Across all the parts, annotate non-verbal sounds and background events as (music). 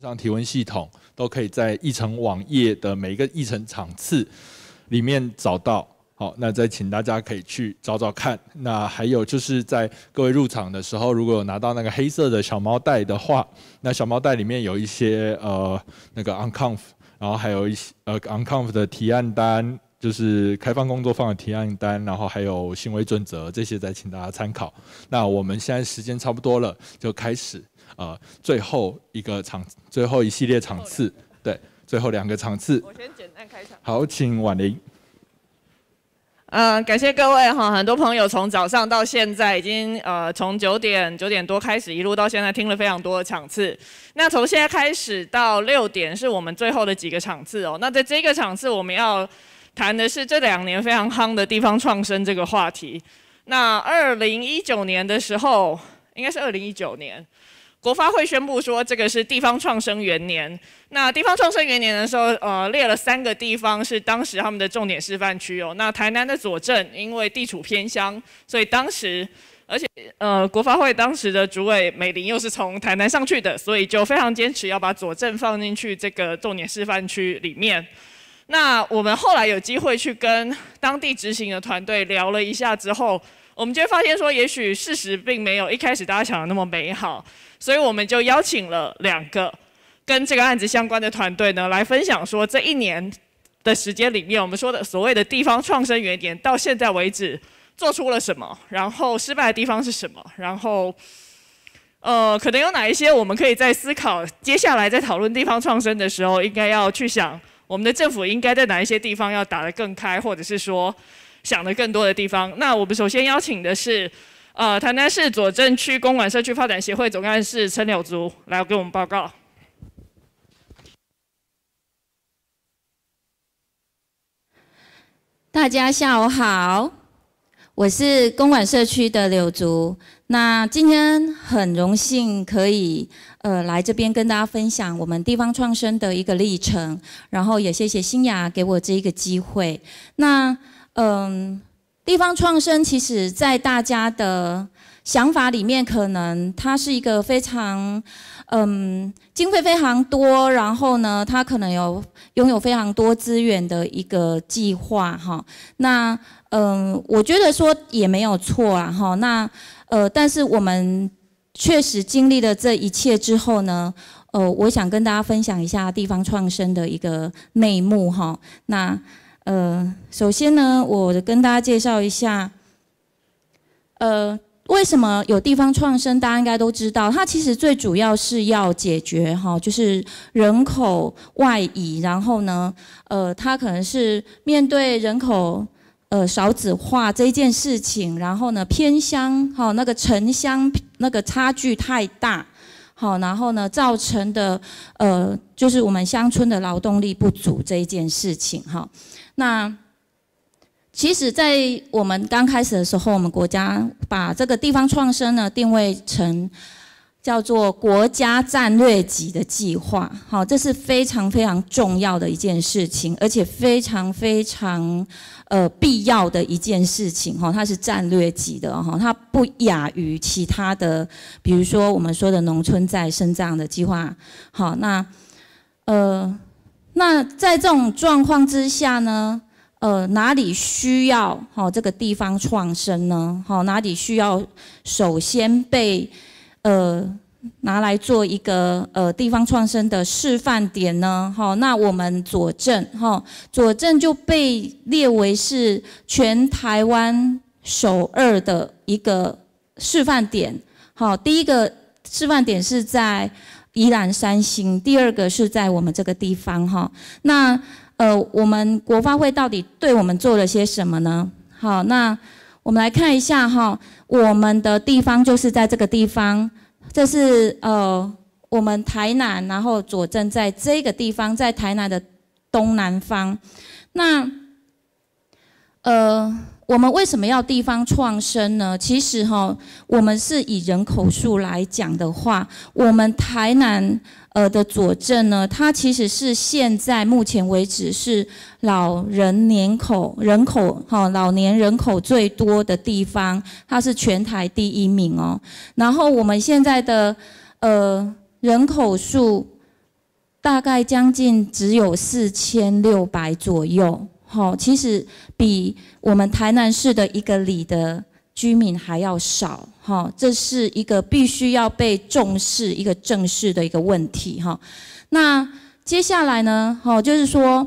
上体温系统都可以在议程网页的每一个议程场次里面找到。好，那再请大家可以去找找看。那还有就是在各位入场的时候，如果有拿到那个黑色的小猫袋的话，那小猫袋里面有一些呃那个 unconf，然后还有一些呃 unconf 的提案单，就是开放工作坊的提案单，然后还有行为准则这些，再请大家参考。那我们现在时间差不多了，就开始。呃，最后一个场，最后一系列场次，对，最后两个场次。我先简单开场。好，请婉玲。嗯，感谢各位哈，很多朋友从早上到现在，已经呃从九点九点多开始，一路到现在听了非常多的场次。那从现在开始到六点，是我们最后的几个场次哦。那在这个场次，我们要谈的是这两年非常夯的地方创生这个话题。那二零一九年的时候，应该是二零一九年。国发会宣布说，这个是地方创生元年。那地方创生元年的时候，呃，列了三个地方是当时他们的重点示范区哦。那台南的左镇，因为地处偏乡，所以当时，而且呃，国发会当时的主委美玲又是从台南上去的，所以就非常坚持要把左镇放进去这个重点示范区里面。那我们后来有机会去跟当地执行的团队聊了一下之后。我们就会发现说，也许事实并没有一开始大家想的那么美好，所以我们就邀请了两个跟这个案子相关的团队呢，来分享说这一年的时间里面，我们说的所谓的地方创生原点到现在为止做出了什么，然后失败的地方是什么，然后呃，可能有哪一些我们可以在思考接下来在讨论地方创生的时候，应该要去想我们的政府应该在哪一些地方要打得更开，或者是说。想的更多的地方。那我们首先邀请的是，呃，台南市左镇区公馆社区发展协会总干事陈柳竹来给我们报告。大家下午好，我是公馆社区的柳竹。那今天很荣幸可以，呃，来这边跟大家分享我们地方创生的一个历程。然后也谢谢新雅给我这一个机会。那嗯，地方创生其实在大家的想法里面，可能它是一个非常，嗯，经费非常多，然后呢，它可能有拥有非常多资源的一个计划哈。那嗯，我觉得说也没有错啊哈。那呃，但是我们确实经历了这一切之后呢，呃，我想跟大家分享一下地方创生的一个内幕哈。那呃，首先呢，我跟大家介绍一下，呃，为什么有地方创生，大家应该都知道，它其实最主要是要解决哈，就是人口外移，然后呢，呃，它可能是面对人口呃少子化这件事情，然后呢，偏乡哈那个城乡那个差距太大，好，然后呢造成的呃就是我们乡村的劳动力不足这一件事情哈。那其实，在我们刚开始的时候，我们国家把这个地方创生呢定位成叫做国家战略级的计划，好，这是非常非常重要的一件事情，而且非常非常呃必要的一件事情，哈，它是战略级的，哈，它不亚于其他的，比如说我们说的农村再生长的计划，好，那呃。那在这种状况之下呢？呃，哪里需要好这个地方创生呢？好，哪里需要首先被呃拿来做一个呃地方创生的示范点呢？好，那我们左镇，哈，左镇就被列为是全台湾首二的一个示范点。好，第一个示范点是在。宜兰三星，第二个是在我们这个地方哈。那呃，我们国发会到底对我们做了些什么呢？好，那我们来看一下哈，我们的地方就是在这个地方，这是呃，我们台南然后佐证在这个地方，在台南的东南方，那呃。我们为什么要地方创生呢？其实哈，我们是以人口数来讲的话，我们台南呃的左证呢，它其实是现在目前为止是老人年口人口哈老年人口最多的地方，它是全台第一名哦。然后我们现在的呃人口数大概将近只有四千六百左右。好，其实比我们台南市的一个里的居民还要少，哈，这是一个必须要被重视、一个正视的一个问题，哈。那接下来呢，哈，就是说，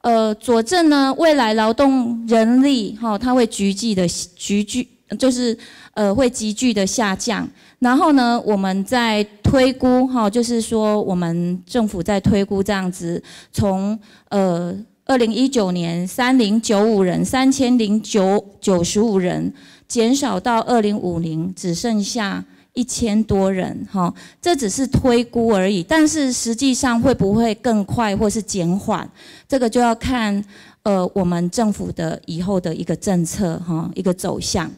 呃，佐证呢，未来劳动人力，哈，它会急剧的急剧，就是呃，会急剧的下降。然后呢，我们在推估，哈，就是说，我们政府在推估这样子，从呃。二零一九年三零九五人，三千零九九十五人，减少到二零五零，只剩下一千多人。哈，这只是推估而已，但是实际上会不会更快或是减缓，这个就要看呃我们政府的以后的一个政策哈一个走向。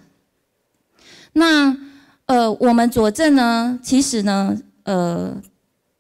那呃我们佐证呢，其实呢呃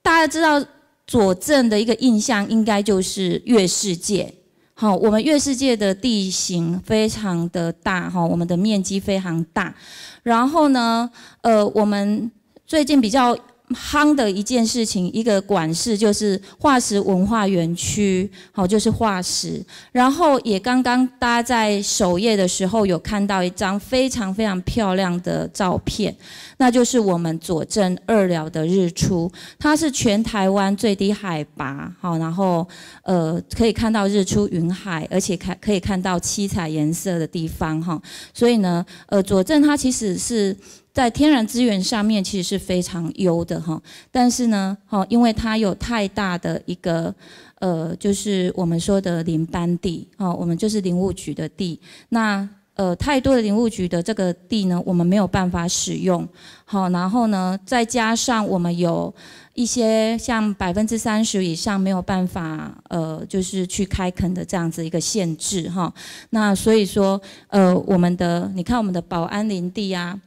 大家知道。佐证的一个印象，应该就是月世界。好，我们月世界的地形非常的大，哈，我们的面积非常大。然后呢，呃，我们最近比较。夯的一件事情，一个管事就是化石文化园区，好，就是化石。然后也刚刚大家在首页的时候有看到一张非常非常漂亮的照片，那就是我们佐证二寮的日出，它是全台湾最低海拔，好，然后呃可以看到日出云海，而且看可以看到七彩颜色的地方，哈。所以呢，呃，佐证它其实是。在天然资源上面其实是非常优的哈，但是呢，哈，因为它有太大的一个，呃，就是我们说的林班地，哈，我们就是林务局的地，那呃太多的林务局的这个地呢，我们没有办法使用，好，然后呢，再加上我们有一些像百分之三十以上没有办法，呃，就是去开垦的这样子一个限制哈，那所以说，呃，我们的你看我们的保安林地啊。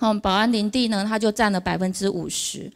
好，保安林地呢，它就占了百分之五十。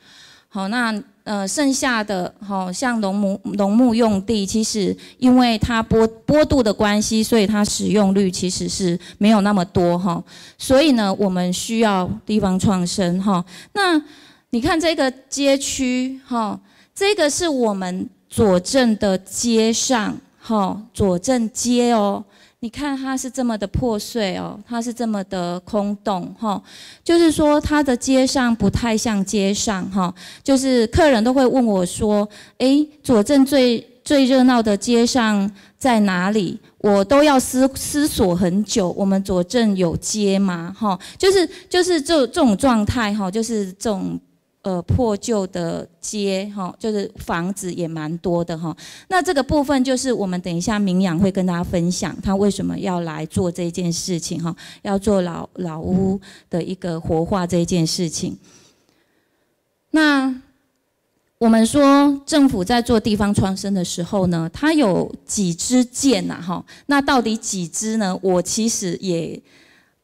好，那呃，剩下的，好，像农牧农牧用地，其实因为它坡坡度的关系，所以它使用率其实是没有那么多哈。所以呢，我们需要地方创生哈。那你看这个街区哈，这个是我们左镇的街上哈，左镇街哦。你看它是这么的破碎哦，它是这么的空洞哈，就是说它的街上不太像街上哈，就是客人都会问我说，诶，左镇最最热闹的街上在哪里？我都要思思索很久。我们左镇有街吗？哈，就是就是这这种状态哈，就是这种。呃，破旧的街哈，就是房子也蛮多的哈。那这个部分就是我们等一下明阳会跟大家分享，他为什么要来做这件事情哈，要做老老屋的一个活化这件事情。那我们说政府在做地方创生的时候呢，它有几支箭呐哈？那到底几支呢？我其实也。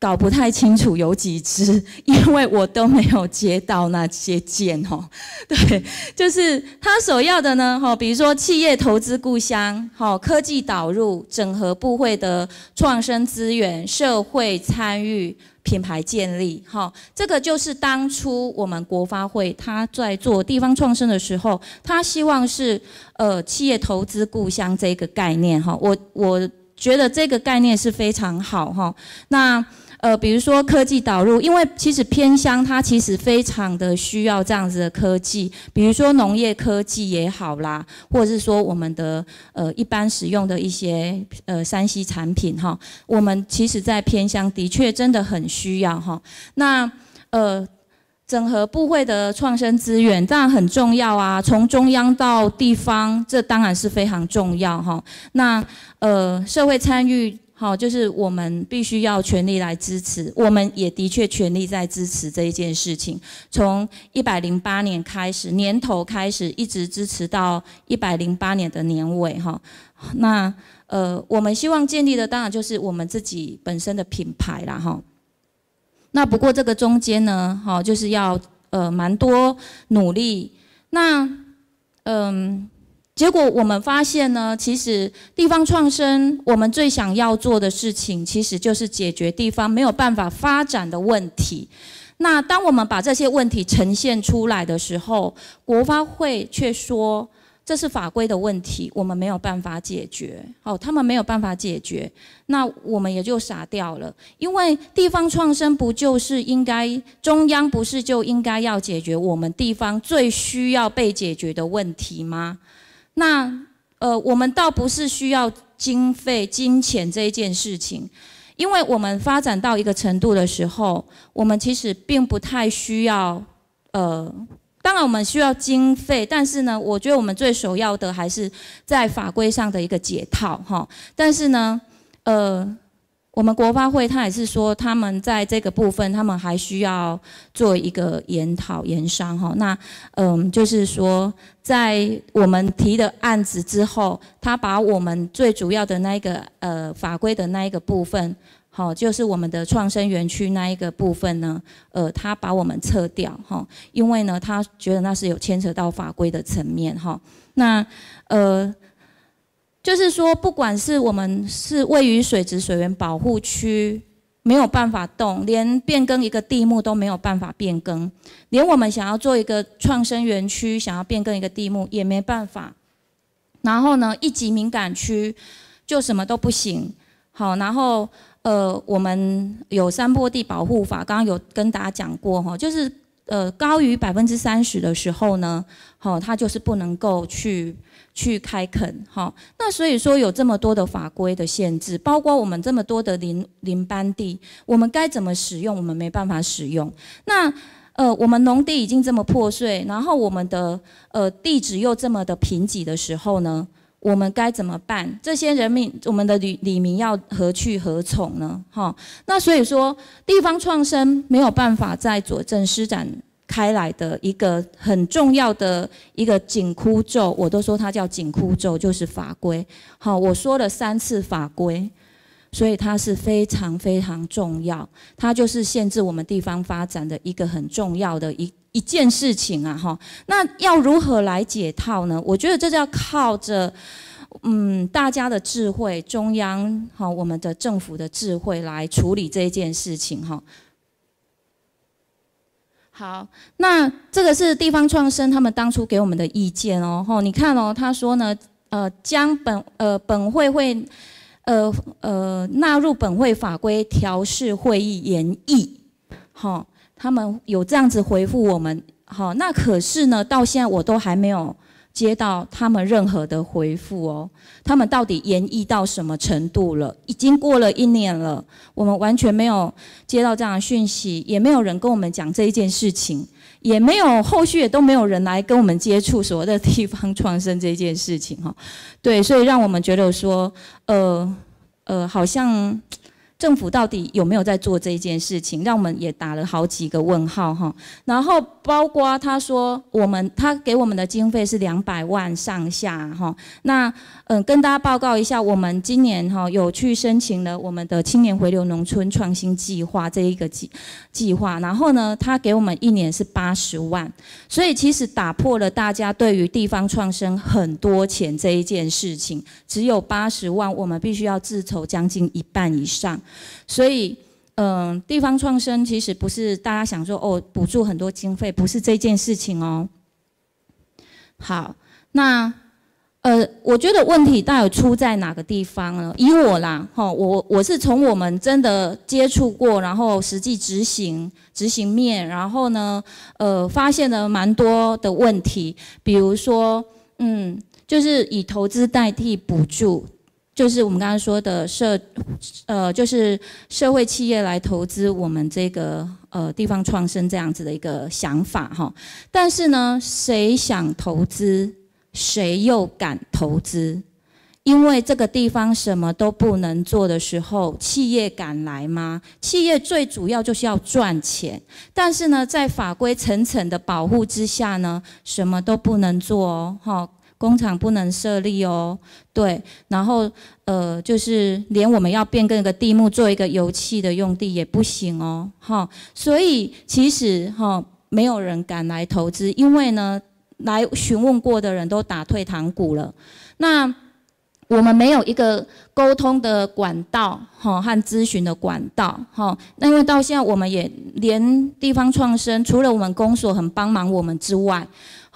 搞不太清楚有几只，(laughs) 因为我都没有接到那些件哦。(laughs) 对，就是他所要的呢，哈，比如说企业投资故乡，好，科技导入整合部会的创生资源、社会参与、品牌建立，哈，这个就是当初我们国发会他在做地方创生的时候，他希望是呃企业投资故乡这个概念，哈，我我觉得这个概念是非常好，哈，那。呃，比如说科技导入，因为其实偏乡它其实非常的需要这样子的科技，比如说农业科技也好啦，或者是说我们的呃一般使用的一些呃山西产品哈，我们其实在偏乡的确真的很需要哈。那呃整合部会的创生资源当然很重要啊，从中央到地方这当然是非常重要哈。那呃社会参与。好，就是我们必须要全力来支持，我们也的确全力在支持这一件事情。从一百零八年开始，年头开始，一直支持到一百零八年的年尾，哈。那呃，我们希望建立的当然就是我们自己本身的品牌啦，哈。那不过这个中间呢，哈，就是要呃蛮多努力，那嗯。结果我们发现呢，其实地方创生，我们最想要做的事情，其实就是解决地方没有办法发展的问题。那当我们把这些问题呈现出来的时候，国发会却说这是法规的问题，我们没有办法解决。好，他们没有办法解决，那我们也就傻掉了。因为地方创生不就是应该中央不是就应该要解决我们地方最需要被解决的问题吗？那呃，我们倒不是需要经费、金钱这一件事情，因为我们发展到一个程度的时候，我们其实并不太需要。呃，当然我们需要经费，但是呢，我觉得我们最首要的还是在法规上的一个解套哈。但是呢，呃。我们国发会他也是说，他们在这个部分，他们还需要做一个研讨研商哈。那嗯，就是说，在我们提的案子之后，他把我们最主要的那一个呃法规的那一个部分，好，就是我们的创生园区那一个部分呢，呃，他把我们撤掉哈，因为呢，他觉得那是有牵扯到法规的层面哈。那呃。就是说，不管是我们是位于水质水源保护区，没有办法动，连变更一个地目都没有办法变更，连我们想要做一个创生园区，想要变更一个地目也没办法。然后呢，一级敏感区就什么都不行。好，然后呃，我们有山坡地保护法，刚刚有跟大家讲过哈，就是。呃，高于百分之三十的时候呢，好，它就是不能够去去开垦，好，那所以说有这么多的法规的限制，包括我们这么多的林林班地，我们该怎么使用，我们没办法使用。那呃，我们农地已经这么破碎，然后我们的呃地址又这么的贫瘠的时候呢？我们该怎么办？这些人民，我们的里里民要何去何从呢？哈，那所以说，地方创生没有办法在佐证施展开来的一个很重要的一个紧箍咒，我都说它叫紧箍咒，就是法规。好，我说了三次法规，所以它是非常非常重要，它就是限制我们地方发展的一个很重要的一。一件事情啊，哈，那要如何来解套呢？我觉得这要靠着，嗯，大家的智慧，中央哈，我们的政府的智慧来处理这一件事情，哈。好，那这个是地方创生他们当初给我们的意见哦，哈，你看哦，他说呢，呃，将本呃本会会，呃呃纳入本会法规调试会议研议。哈。他们有这样子回复我们，好，那可是呢，到现在我都还没有接到他们任何的回复哦。他们到底延役到什么程度了？已经过了一年了，我们完全没有接到这样的讯息，也没有人跟我们讲这一件事情，也没有后续，也都没有人来跟我们接触所谓的地方创生这件事情，哈，对，所以让我们觉得说，呃，呃，好像。政府到底有没有在做这一件事情？让我们也打了好几个问号哈。然后包括他说，我们他给我们的经费是两百万上下哈。那嗯，跟大家报告一下，我们今年哈有去申请了我们的青年回流农村创新计划这一个计计划。然后呢，他给我们一年是八十万，所以其实打破了大家对于地方创生很多钱这一件事情，只有八十万，我们必须要自筹将近一半以上。所以，嗯，地方创生其实不是大家想说哦，补助很多经费不是这件事情哦。好，那呃，我觉得问题到底出在哪个地方呢？以我啦，哦，我我是从我们真的接触过，然后实际执行执行面，然后呢，呃，发现了蛮多的问题，比如说，嗯，就是以投资代替补助。就是我们刚刚说的社，呃，就是社会企业来投资我们这个呃地方创生这样子的一个想法哈。但是呢，谁想投资，谁又敢投资？因为这个地方什么都不能做的时候，企业敢来吗？企业最主要就是要赚钱，但是呢，在法规层层的保护之下呢，什么都不能做哦，哈。工厂不能设立哦，对，然后呃，就是连我们要变更一个地目，做一个油气的用地也不行哦，哈，所以其实哈，没有人敢来投资，因为呢，来询问过的人都打退堂鼓了。那我们没有一个沟通的管道，哈，和咨询的管道，哈，那因为到现在我们也连地方创生，除了我们公所很帮忙我们之外。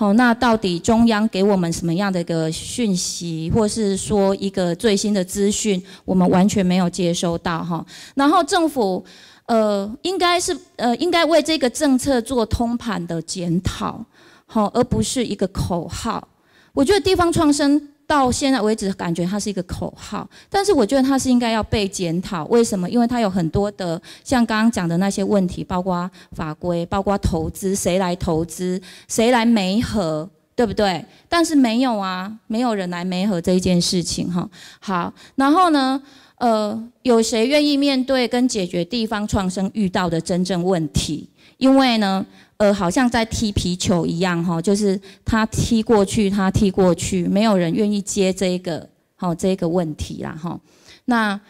哦，那到底中央给我们什么样的一个讯息，或是说一个最新的资讯，我们完全没有接收到哈。然后政府，呃，应该是呃应该为这个政策做通盘的检讨，好，而不是一个口号。我觉得地方创生。到现在为止，感觉它是一个口号，但是我觉得它是应该要被检讨。为什么？因为它有很多的像刚刚讲的那些问题，包括法规，包括投资，谁来投资，谁来媒合，对不对？但是没有啊，没有人来媒合这一件事情，哈。好，然后呢，呃，有谁愿意面对跟解决地方创生遇到的真正问题？因为呢？呃，好像在踢皮球一样哈，就是他踢过去，他踢过去，没有人愿意接这个，好这个问题啦哈。那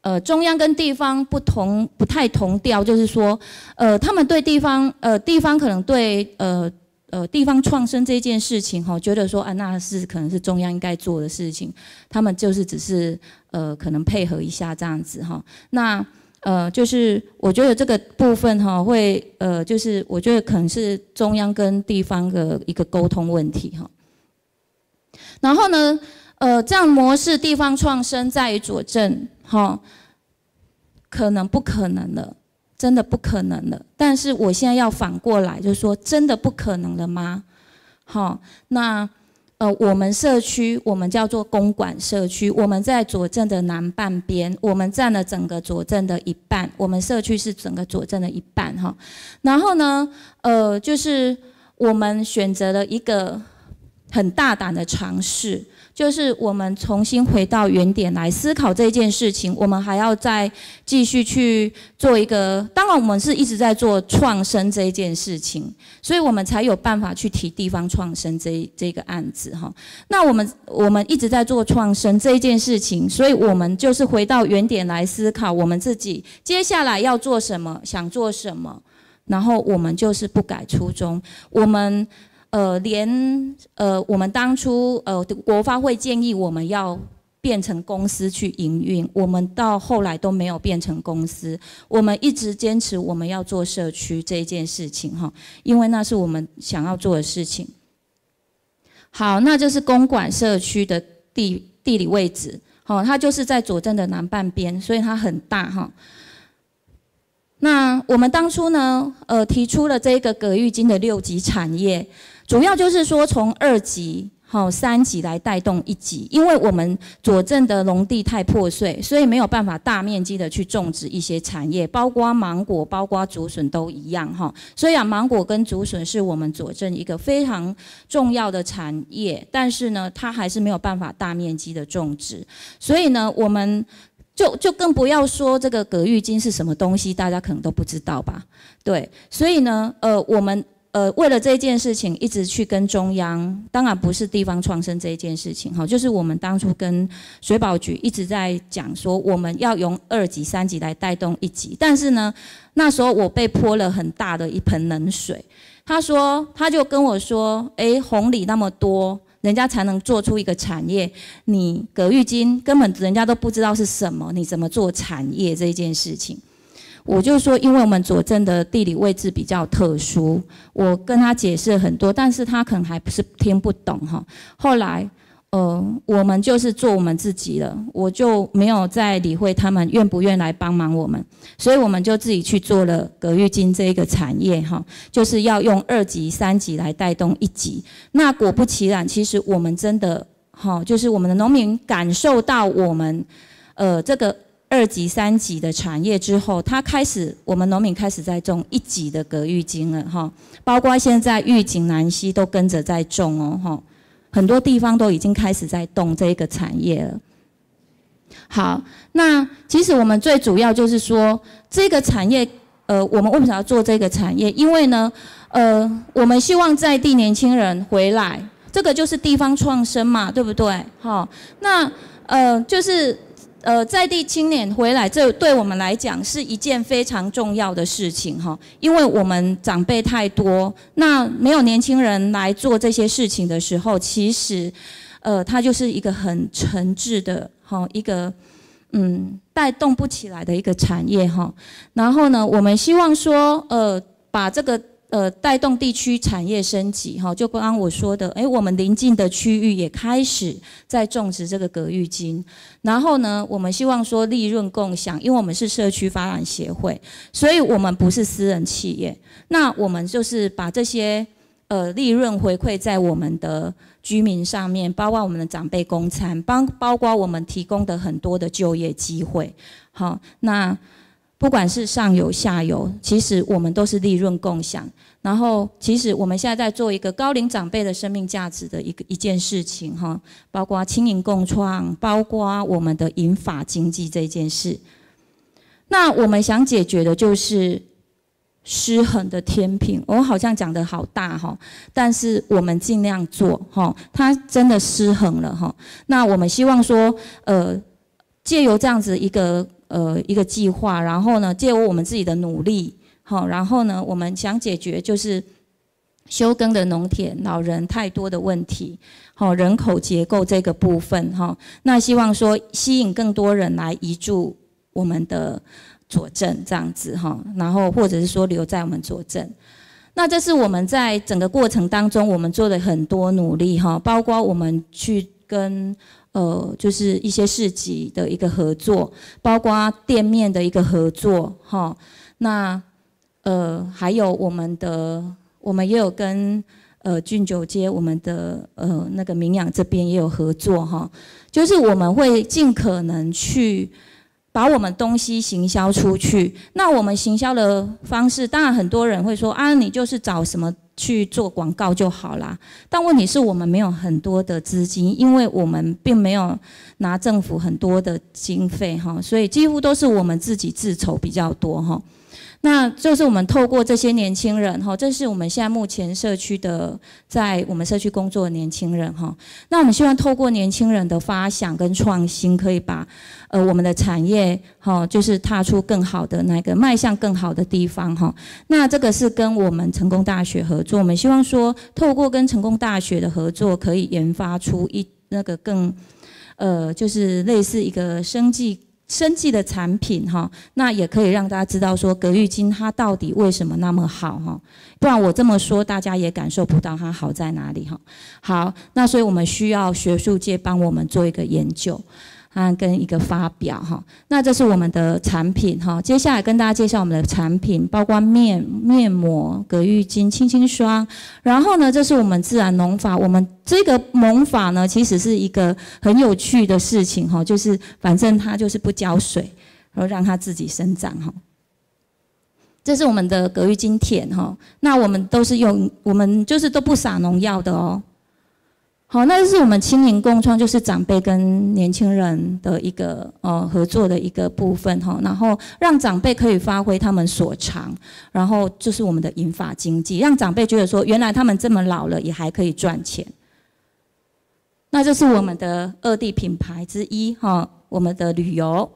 呃，中央跟地方不同，不太同调，就是说，呃，他们对地方，呃，地方可能对，呃呃，地方创生这件事情哈，觉得说啊，那是可能是中央应该做的事情，他们就是只是呃，可能配合一下这样子哈。那呃，就是我觉得这个部分哈，会呃，就是我觉得可能是中央跟地方的一个沟通问题哈。然后呢，呃，这样模式地方创生在于佐证哈，可能不可能了，真的不可能了。但是我现在要反过来，就是说，真的不可能了吗？好，那。呃，我们社区我们叫做公馆社区，我们在左镇的南半边，我们占了整个左镇的一半，我们社区是整个左镇的一半哈。然后呢，呃，就是我们选择了一个很大胆的尝试。就是我们重新回到原点来思考这件事情，我们还要再继续去做一个。当然，我们是一直在做创生这一件事情，所以我们才有办法去提地方创生这这个案子哈。那我们我们一直在做创生这一件事情，所以我们就是回到原点来思考我们自己接下来要做什么，想做什么，然后我们就是不改初衷，我们。呃，连呃，我们当初呃，国发会建议我们要变成公司去营运，我们到后来都没有变成公司，我们一直坚持我们要做社区这一件事情哈，因为那是我们想要做的事情。好，那就是公馆社区的地地理位置，好，它就是在左镇的南半边，所以它很大哈。那我们当初呢，呃，提出了这个葛玉金的六级产业。主要就是说，从二级、好，三级来带动一级，因为我们左证的农地太破碎，所以没有办法大面积的去种植一些产业，包括芒果、包括竹笋都一样，哈。虽然芒果跟竹笋是我们左证一个非常重要的产业，但是呢，它还是没有办法大面积的种植，所以呢，我们就就更不要说这个葛玉金是什么东西，大家可能都不知道吧？对，所以呢，呃，我们。呃，为了这件事情一直去跟中央，当然不是地方创生这一件事情哈，就是我们当初跟水保局一直在讲说，我们要用二级、三级来带动一级。但是呢，那时候我被泼了很大的一盆冷水，他说他就跟我说，哎，红利那么多，人家才能做出一个产业，你葛玉金根本人家都不知道是什么，你怎么做产业这件事情？我就说，因为我们佐证的地理位置比较特殊，我跟他解释很多，但是他可能还不是听不懂哈。后来，呃，我们就是做我们自己了，我就没有再理会他们愿不愿来帮忙我们，所以我们就自己去做了隔玉金这一个产业哈，就是要用二级、三级来带动一级。那果不其然，其实我们真的哈，就是我们的农民感受到我们，呃，这个。二级、三级的产业之后，它开始我们农民开始在种一级的隔玉金了哈，包括现在玉井、南溪都跟着在种哦哈，很多地方都已经开始在动这个产业了。好，那其实我们最主要就是说这个产业，呃，我们为什么要做这个产业？因为呢，呃，我们希望在地年轻人回来，这个就是地方创生嘛，对不对？好，那呃就是。呃，在地青年回来，这对我们来讲是一件非常重要的事情哈，因为我们长辈太多，那没有年轻人来做这些事情的时候，其实，呃，它就是一个很诚挚的哈一个，嗯，带动不起来的一个产业哈。然后呢，我们希望说，呃，把这个。呃，带动地区产业升级，哈，就刚刚我说的，哎，我们邻近的区域也开始在种植这个隔育金，然后呢，我们希望说利润共享，因为我们是社区发展协会，所以我们不是私人企业，那我们就是把这些呃利润回馈在我们的居民上面，包括我们的长辈公餐，帮包括我们提供的很多的就业机会，好，那。不管是上游下游，其实我们都是利润共享。然后，其实我们现在在做一个高龄长辈的生命价值的一个一件事情，哈，包括青银共创，包括我们的银法经济这件事。那我们想解决的就是失衡的天平。我好像讲的好大哈，但是我们尽量做哈，它真的失衡了哈。那我们希望说，呃，借由这样子一个。呃，一个计划，然后呢，借由我们自己的努力，好，然后呢，我们想解决就是休耕的农田老人太多的问题，好，人口结构这个部分，哈，那希望说吸引更多人来移住我们的佐镇这样子，哈，然后或者是说留在我们佐镇，那这是我们在整个过程当中我们做的很多努力，哈，包括我们去跟。呃，就是一些市集的一个合作，包括店面的一个合作，哈。那呃，还有我们的，我们也有跟呃俊酒街，我们的呃那个名养这边也有合作，哈。就是我们会尽可能去把我们东西行销出去。那我们行销的方式，当然很多人会说，啊，你就是找什么？去做广告就好啦。但问题是我们没有很多的资金，因为我们并没有拿政府很多的经费，哈，所以几乎都是我们自己自筹比较多，哈。那就是我们透过这些年轻人，哈，这是我们现在目前社区的在我们社区工作的年轻人，哈。那我们希望透过年轻人的发想跟创新，可以把呃我们的产业，哈，就是踏出更好的那个迈向更好的地方，哈。那这个是跟我们成功大学合作，我们希望说透过跟成功大学的合作，可以研发出一那个更呃，就是类似一个生计。生技的产品哈，那也可以让大家知道说，隔玉金它到底为什么那么好哈？不然我这么说，大家也感受不到它好在哪里哈。好，那所以我们需要学术界帮我们做一个研究。跟一个发表哈，那这是我们的产品哈。接下来跟大家介绍我们的产品，包括面面膜、隔浴巾、清轻霜。然后呢，这是我们自然农法。我们这个农法呢，其实是一个很有趣的事情哈，就是反正它就是不浇水，然后让它自己生长哈。这是我们的隔浴巾田哈。那我们都是用，我们就是都不撒农药的哦。好，那就是我们青民共创，就是长辈跟年轻人的一个呃合作的一个部分哈，然后让长辈可以发挥他们所长，然后就是我们的银发经济，让长辈觉得说，原来他们这么老了也还可以赚钱。那这是我们的二地品牌之一哈，我们的旅游。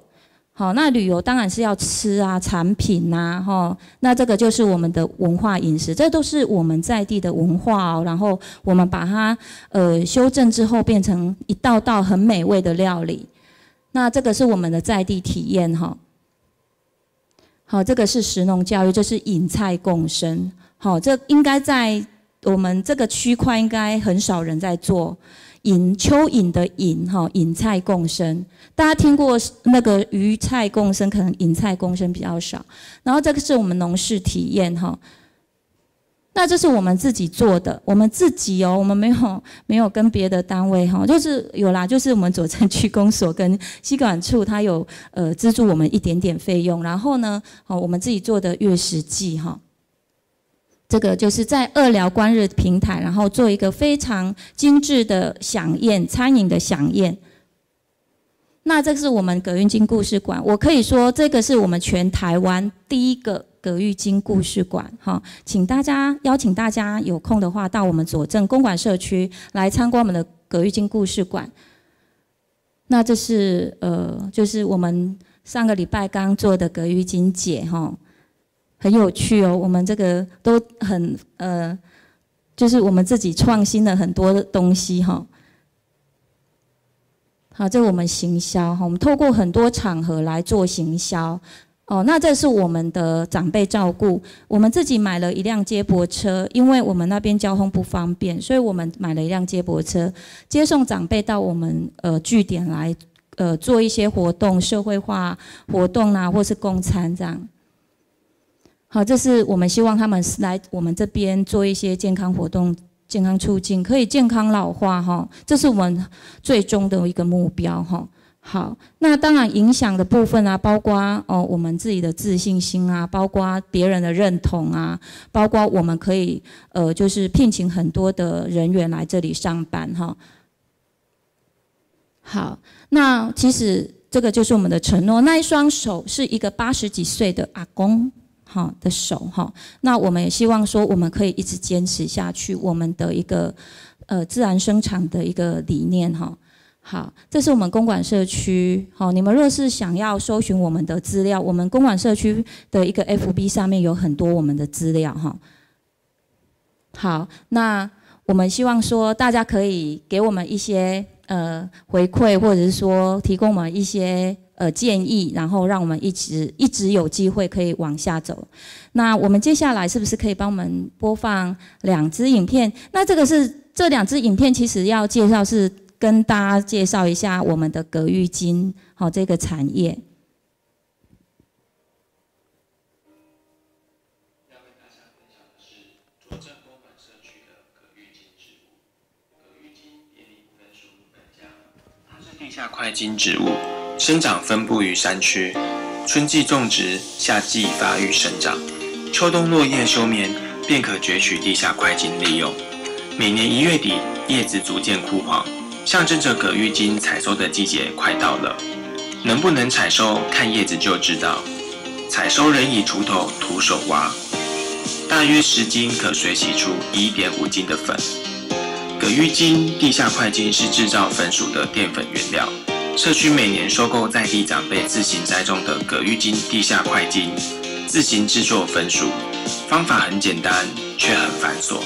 好，那旅游当然是要吃啊，产品呐，哈，那这个就是我们的文化饮食，这都是我们在地的文化哦。然后我们把它呃修正之后，变成一道道很美味的料理。那这个是我们的在地体验，哈。好，这个是食农教育，这是引菜共生。好，这应该在我们这个区块应该很少人在做。引蚯蚓的蚓哈，蚓菜共生，大家听过那个鱼菜共生，可能引菜共生比较少。然后这个是我们农事体验哈，那这是我们自己做的，我们自己哦，我们没有没有跟别的单位哈，就是有啦，就是我们左镇区公所跟西管处，它有呃资助我们一点点费用。然后呢，好，我们自己做的月食季哈。这个就是在二疗观日平台，然后做一个非常精致的响宴，餐饮的响宴。那这是我们葛玉金故事馆，我可以说这个是我们全台湾第一个葛玉金故事馆，哈，请大家邀请大家有空的话到我们左镇公馆社区来参观我们的葛玉金故事馆。那这是呃，就是我们上个礼拜刚做的葛玉金姐，哈。很有趣哦，我们这个都很呃，就是我们自己创新了很多东西哈。好，这是我们行销哈，我们透过很多场合来做行销。哦，那这是我们的长辈照顾，我们自己买了一辆接驳车，因为我们那边交通不方便，所以我们买了一辆接驳车，接送长辈到我们呃据点来，呃做一些活动，社会化活动啊，或是共餐这样。好，这是我们希望他们是来我们这边做一些健康活动、健康促进，可以健康老化，哈，这是我们最终的一个目标，哈。好，那当然影响的部分啊，包括哦我们自己的自信心啊，包括别人的认同啊，包括我们可以呃就是聘请很多的人员来这里上班，哈。好，那其实这个就是我们的承诺。那一双手是一个八十几岁的阿公。好的手哈，那我们也希望说我们可以一直坚持下去，我们的一个呃自然生产的一个理念哈。好，这是我们公馆社区。好，你们若是想要搜寻我们的资料，我们公馆社区的一个 FB 上面有很多我们的资料哈。好，那我们希望说大家可以给我们一些呃回馈，或者是说提供我们一些。呃，建议，然后让我们一直一直有机会可以往下走。那我们接下来是不是可以帮我们播放两支影片？那这个是这两支影片，其实要介绍是跟大家介绍一下我们的隔玉金，好这个产业。块茎植物，生长分布于山区，春季种植，夏季发育生长，秋冬落叶休眠，便可攫取地下块茎利用。每年一月底，叶子逐渐枯黄，象征着葛玉金采收的季节快到了。能不能采收，看叶子就知道。采收人以锄头徒手挖，大约十斤可随洗出一点五斤的粉。葛玉金、地下块茎是制造粉薯的淀粉原料。社区每年收购在地长辈自行栽种的葛玉金、地下块茎，自行制作粉薯。方法很简单，却很繁琐。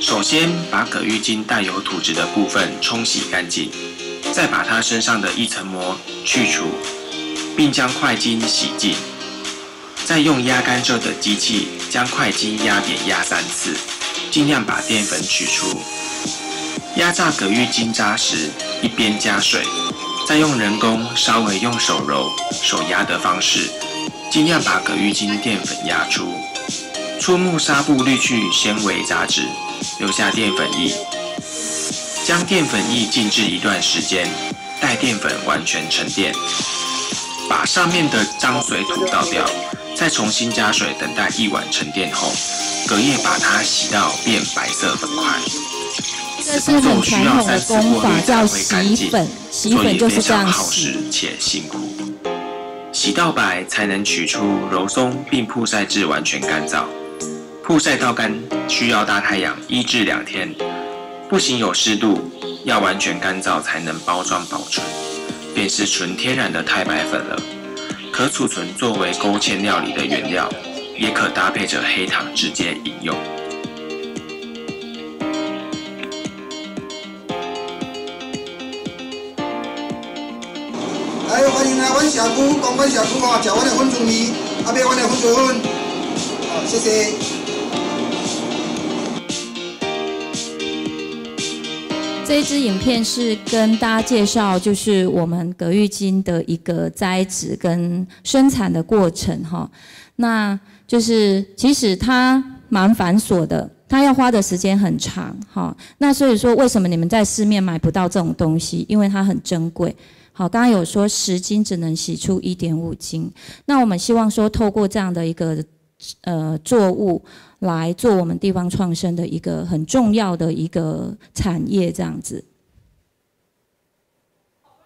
首先把葛玉金带有土质的部分冲洗干净，再把它身上的一层膜去除，并将块茎洗净，再用压干皱的机器将块茎压扁压三次。尽量把淀粉取出。压榨葛玉金渣时，一边加水，再用人工稍微用手揉、手压的方式，尽量把葛玉金淀粉压出。粗木纱布滤去纤维杂质，留下淀粉液。将淀粉液静置一段时间，待淀粉完全沉淀，把上面的脏水土倒掉。再重新加水，等待一晚沉淀后，隔夜把它洗到变白色粉块。这是很传统的会干叫洗粉。洗粉就是这样苦，洗到白才能取出，揉松并曝晒至完全干燥。曝晒到干需要大太阳一至两天，不行有湿度，要完全干燥才能包装保存，便是纯天然的太白粉了。可储存作为勾芡料理的原料，也可搭配着黑糖直接饮用。哎，欢迎来阮社区，光来社区嘛，吃阮的粉蒸米，喝杯阮的粉蒸粉，好，谢谢。这支影片是跟大家介绍，就是我们葛玉金的一个栽植跟生产的过程，哈，那就是其实它蛮繁琐的，它要花的时间很长，哈，那所以说为什么你们在市面买不到这种东西？因为它很珍贵。好，刚刚有说十斤只能洗出一点五斤，那我们希望说透过这样的一个呃作物。来做我们地方创生的一个很重要的一个产业，这样子。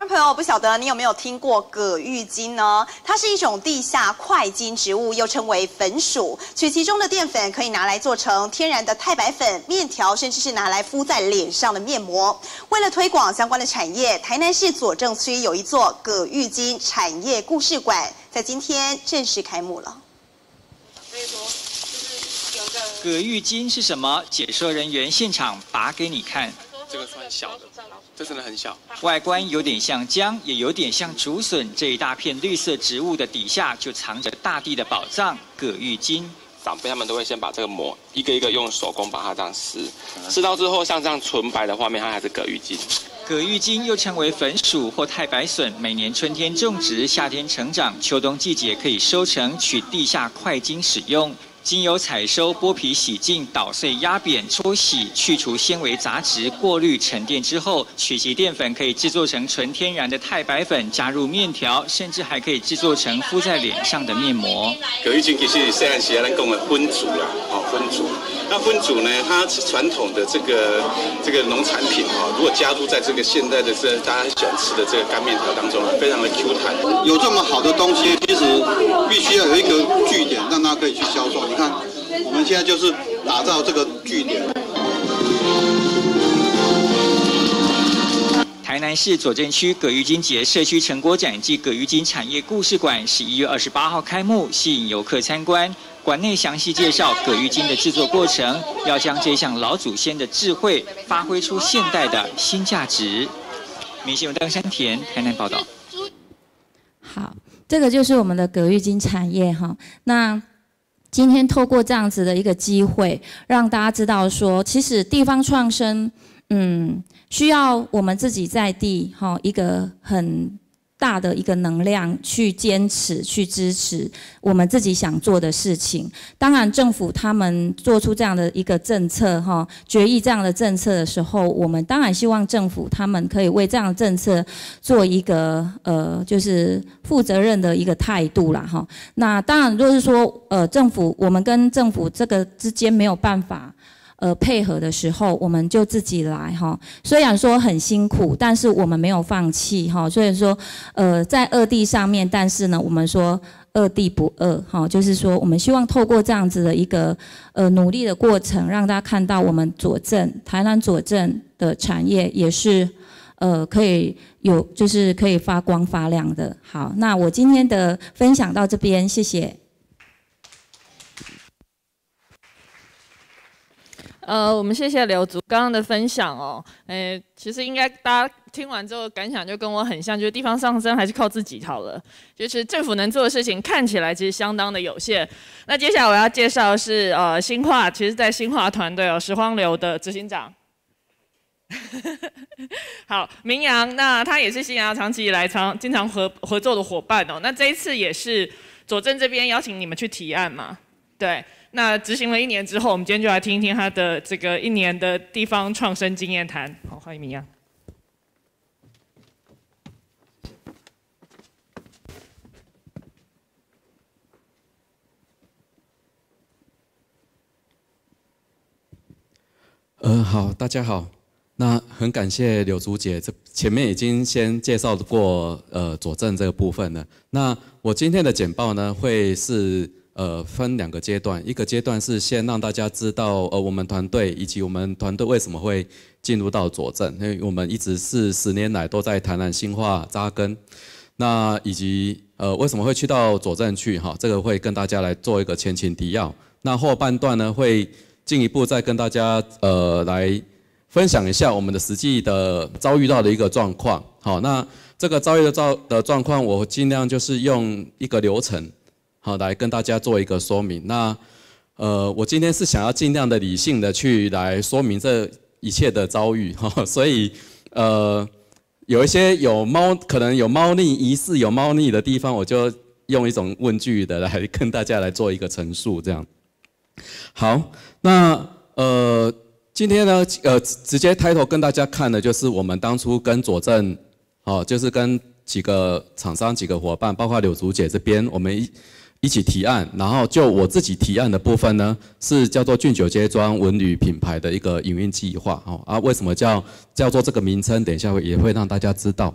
朋友，不晓得你有没有听过葛玉金呢？它是一种地下块茎植物，又称为粉薯，取其中的淀粉可以拿来做成天然的太白粉、面条，甚至是拿来敷在脸上的面膜。为了推广相关的产业，台南市左政区有一座葛玉金产业故事馆，在今天正式开幕了。葛玉金是什么？解说人员现场拔给你看。这个算小的，这真的很小。外观有点像姜，也有点像竹笋。这一大片绿色植物的底下，就藏着大地的宝藏——葛玉金。长辈他们都会先把这个膜一个一个用手工把它这样撕，撕到之后像这样纯白的画面，它还是葛玉金。葛玉金又称为粉薯或太白笋，每年春天种植，夏天成长，秋冬季节可以收成，取地下块茎使用。经由采收、剥皮、洗净、捣碎、压扁、搓洗、去除纤维杂质、过滤、沉淀之后，取其淀粉可以制作成纯天然的太白粉，加入面条，甚至还可以制作成敷在脸上的面膜。有一间就是现在是要跟讲的分组啦，哦，分组。那分组呢，它是传统的这个这个农产品哦，如果加入在这个现代的这大家喜欢吃的这个干面条当中，非常的 Q 弹。有这么好的东西，其实必须要有一个据点，让它可以去销售。你看，我们现在就是打造这个据点。台南市左镇区葛玉金节社区成果展暨葛玉金产业故事馆，十一月二十八号开幕，吸引游客参观。馆内详细介绍葛玉金的制作过程，要将这项老祖先的智慧发挥出现代的新价值。明星有登山田，台南报道。好，这个就是我们的葛玉金产业哈。那。今天透过这样子的一个机会，让大家知道说，其实地方创生，嗯，需要我们自己在地，哈一个很。大的一个能量去坚持去支持我们自己想做的事情。当然，政府他们做出这样的一个政策哈，决议这样的政策的时候，我们当然希望政府他们可以为这样的政策做一个呃，就是负责任的一个态度啦哈。那当然，若是说呃，政府我们跟政府这个之间没有办法。呃，配合的时候我们就自己来哈。虽然说很辛苦，但是我们没有放弃哈。所以说，呃，在二地上面，但是呢，我们说二地不二哈，就是说我们希望透过这样子的一个呃努力的过程，让大家看到我们佐证台南佐证的产业也是呃可以有，就是可以发光发亮的。好，那我今天的分享到这边，谢谢。呃，我们谢谢刘总刚刚的分享哦。哎，其实应该大家听完之后感想就跟我很像，就是地方上升还是靠自己好了。就是政府能做的事情看起来其实相当的有限。那接下来我要介绍的是呃新化，其实，在新化团队哦，拾荒流的执行长。(laughs) 好，明阳，那他也是新阳长期以来常经常合合作的伙伴哦。那这一次也是佐证这边邀请你们去提案嘛？对。那执行了一年之后，我们今天就来听听他的这个一年的地方创生经验谈。好，欢迎你呀！嗯，好，大家好。那很感谢柳竹姐，这前面已经先介绍过呃佐证这个部分了。那我今天的简报呢，会是。呃，分两个阶段，一个阶段是先让大家知道，呃，我们团队以及我们团队为什么会进入到佐证，因为我们一直是十年来都在台南新化扎根，那以及呃，为什么会去到佐证去哈，这个会跟大家来做一个前情提要，那后半段呢会进一步再跟大家呃来分享一下我们的实际的遭遇到的一个状况，好，那这个遭遇的状的状况，我尽量就是用一个流程。好，来跟大家做一个说明。那，呃，我今天是想要尽量的理性的去来说明这一切的遭遇 (laughs) 哈，所以，呃，有一些有猫可能有猫腻、疑似有猫腻的地方，我就用一种问句的来跟大家来做一个陈述。这样，好，那呃，今天呢，呃，直接抬头跟大家看的就是我们当初跟佐证，哦，就是跟几个厂商、几个伙伴，包括柳竹姐这边，我们一。一起提案，然后就我自己提案的部分呢，是叫做“俊酒街庄文旅品牌”的一个营运计划。哦啊，为什么叫叫做这个名称？等一下会也会让大家知道。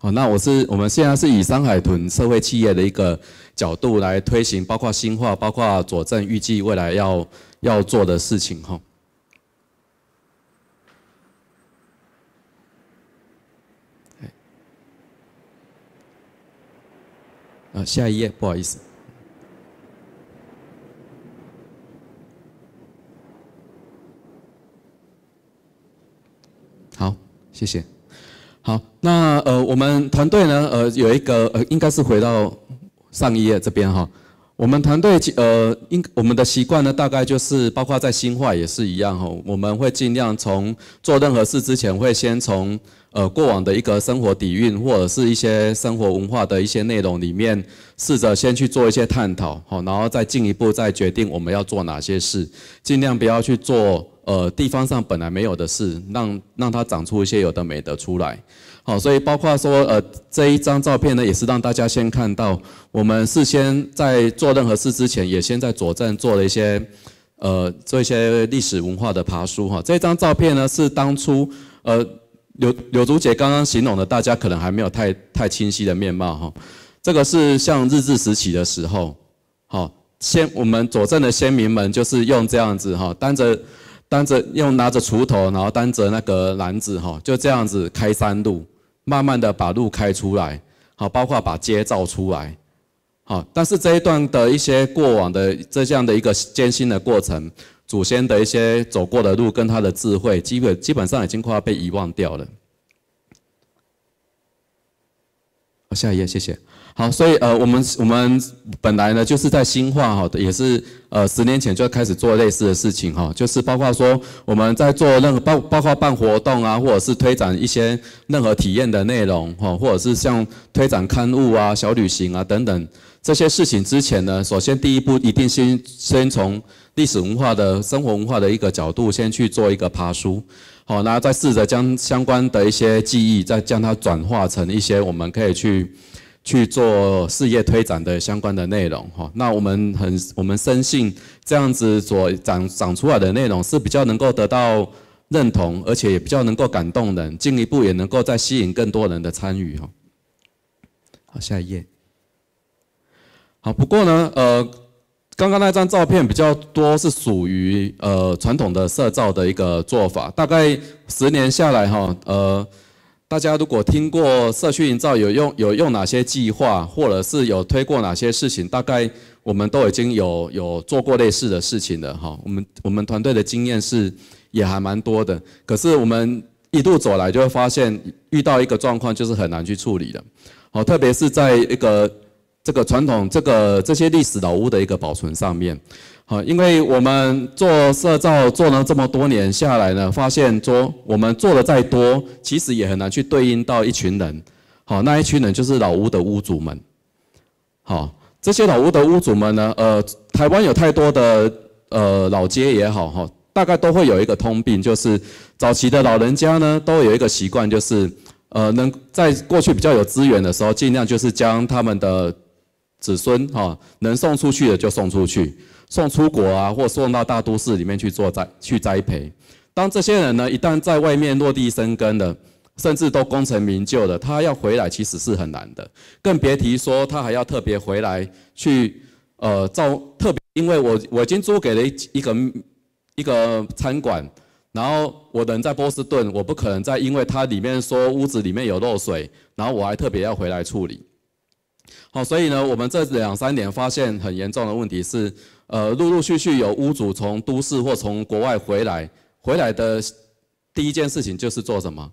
哦，那我是我们现在是以山海豚社会企业的一个角度来推行，包括新化，包括佐证，预计未来要要做的事情。哈。啊，下一页，不好意思。谢谢。好，那呃，我们团队呢，呃，有一个呃，应该是回到上一页这边哈。我们团队呃，应我们的习惯呢，大概就是包括在新化也是一样哈。我们会尽量从做任何事之前，会先从呃过往的一个生活底蕴或者是一些生活文化的一些内容里面，试着先去做一些探讨，好，然后再进一步再决定我们要做哪些事，尽量不要去做。呃，地方上本来没有的事，让让它长出一些有的没的出来。好，所以包括说，呃，这一张照片呢，也是让大家先看到，我们事先在做任何事之前，也先在左证做了一些，呃，做一些历史文化的爬书哈。这张照片呢，是当初，呃，柳柳竹姐刚刚形容的，大家可能还没有太太清晰的面貌哈。这个是像日治时期的时候，好，先我们左证的先民们就是用这样子哈，担着。担着用拿着锄头，然后担着那个篮子，哈，就这样子开山路，慢慢的把路开出来，好，包括把街造出来，好，但是这一段的一些过往的这样的一个艰辛的过程，祖先的一些走过的路跟他的智慧，基本基本上已经快要被遗忘掉了。好，下一页，谢谢。好，所以呃，我们我们本来呢，就是在新化哈，也是呃十年前就开始做类似的事情哈，就是包括说我们在做任何包包括办活动啊，或者是推展一些任何体验的内容哈，或者是像推展刊物啊、小旅行啊等等这些事情之前呢，首先第一步一定先先从历史文化的生活文化的一个角度先去做一个爬书。好，然后再试着将相关的一些记忆，再将它转化成一些我们可以去。去做事业推展的相关的内容哈，那我们很我们深信这样子所长长出来的内容是比较能够得到认同，而且也比较能够感动人，进一步也能够再吸引更多人的参与哈。好，下一页。好，不过呢，呃，刚刚那张照片比较多是属于呃传统的摄照的一个做法，大概十年下来哈，呃。大家如果听过社区营造，有用有用哪些计划，或者是有推过哪些事情，大概我们都已经有有做过类似的事情的哈。我们我们团队的经验是也还蛮多的，可是我们一路走来就会发现遇到一个状况，就是很难去处理的。好，特别是在一个。这个传统，这个这些历史老屋的一个保存上面，好，因为我们做社造做了这么多年下来呢，发现说我们做的再多，其实也很难去对应到一群人。好，那一群人就是老屋的屋主们。好，这些老屋的屋主们呢，呃，台湾有太多的呃老街也好哈，大概都会有一个通病，就是早期的老人家呢，都有一个习惯，就是呃能在过去比较有资源的时候，尽量就是将他们的子孙哈能送出去的就送出去，送出国啊，或送到大都市里面去做栽去栽培。当这些人呢一旦在外面落地生根了，甚至都功成名就了，他要回来其实是很难的，更别提说他还要特别回来去呃造特别，因为我我已经租给了一一个一个餐馆，然后我人在波士顿，我不可能再因为他里面说屋子里面有漏水，然后我还特别要回来处理。好，所以呢，我们这两三年发现很严重的问题是，呃，陆陆续续有屋主从都市或从国外回来，回来的第一件事情就是做什么？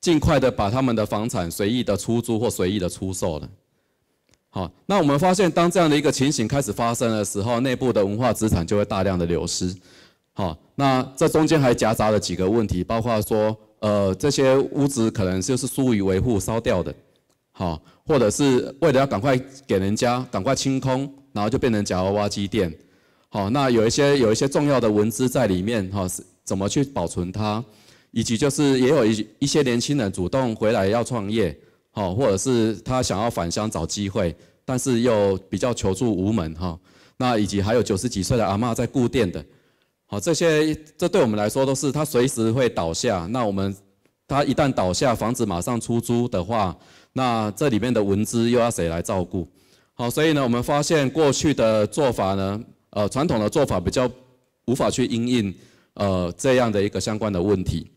尽快的把他们的房产随意的出租或随意的出售了。好，那我们发现，当这样的一个情形开始发生的时候，内部的文化资产就会大量的流失。好，那这中间还夹杂了几个问题，包括说，呃，这些屋子可能就是疏于维护烧掉的。好。或者是为了要赶快给人家赶快清空，然后就变成假娃挖机店。好，那有一些有一些重要的文字在里面哈，是怎么去保存它？以及就是也有一一些年轻人主动回来要创业，好，或者是他想要返乡找机会，但是又比较求助无门哈。那以及还有九十几岁的阿妈在顾店的，好，这些这对我们来说都是他随时会倒下。那我们他一旦倒下，房子马上出租的话。那这里面的文字又要谁来照顾？好，所以呢，我们发现过去的做法呢，呃，传统的做法比较无法去应应，呃，这样的一个相关的问题。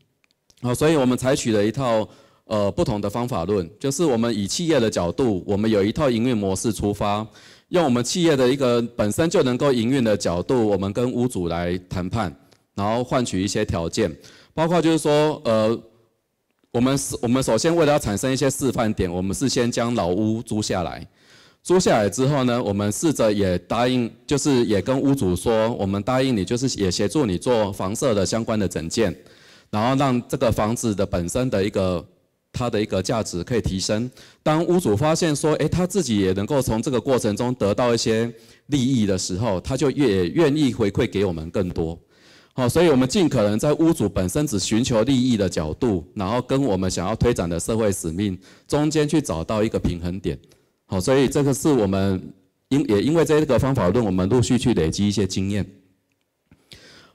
好，所以我们采取了一套呃不同的方法论，就是我们以企业的角度，我们有一套营运模式出发，用我们企业的一个本身就能够营运的角度，我们跟屋主来谈判，然后换取一些条件，包括就是说呃。我们是，我们首先为了要产生一些示范点，我们是先将老屋租下来。租下来之后呢，我们试着也答应，就是也跟屋主说，我们答应你，就是也协助你做房舍的相关的整建，然后让这个房子的本身的一个它的一个价值可以提升。当屋主发现说，诶，他自己也能够从这个过程中得到一些利益的时候，他就越愿意回馈给我们更多。好，所以我们尽可能在屋主本身只寻求利益的角度，然后跟我们想要推展的社会使命中间去找到一个平衡点。好，所以这个是我们因也因为这个方法论，我们陆续去累积一些经验。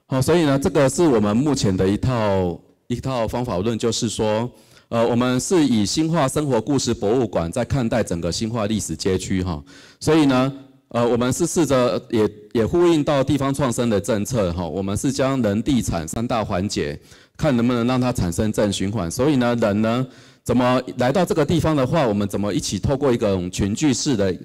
好，所以呢，这个是我们目前的一套一套方法论，就是说，呃，我们是以新化生活故事博物馆在看待整个新化历史街区哈，所以呢。呃，我们是试着也也呼应到地方创生的政策哈，我们是将人、地产三大环节，看能不能让它产生正循环。所以呢，人呢怎么来到这个地方的话，我们怎么一起透过一种群聚式的，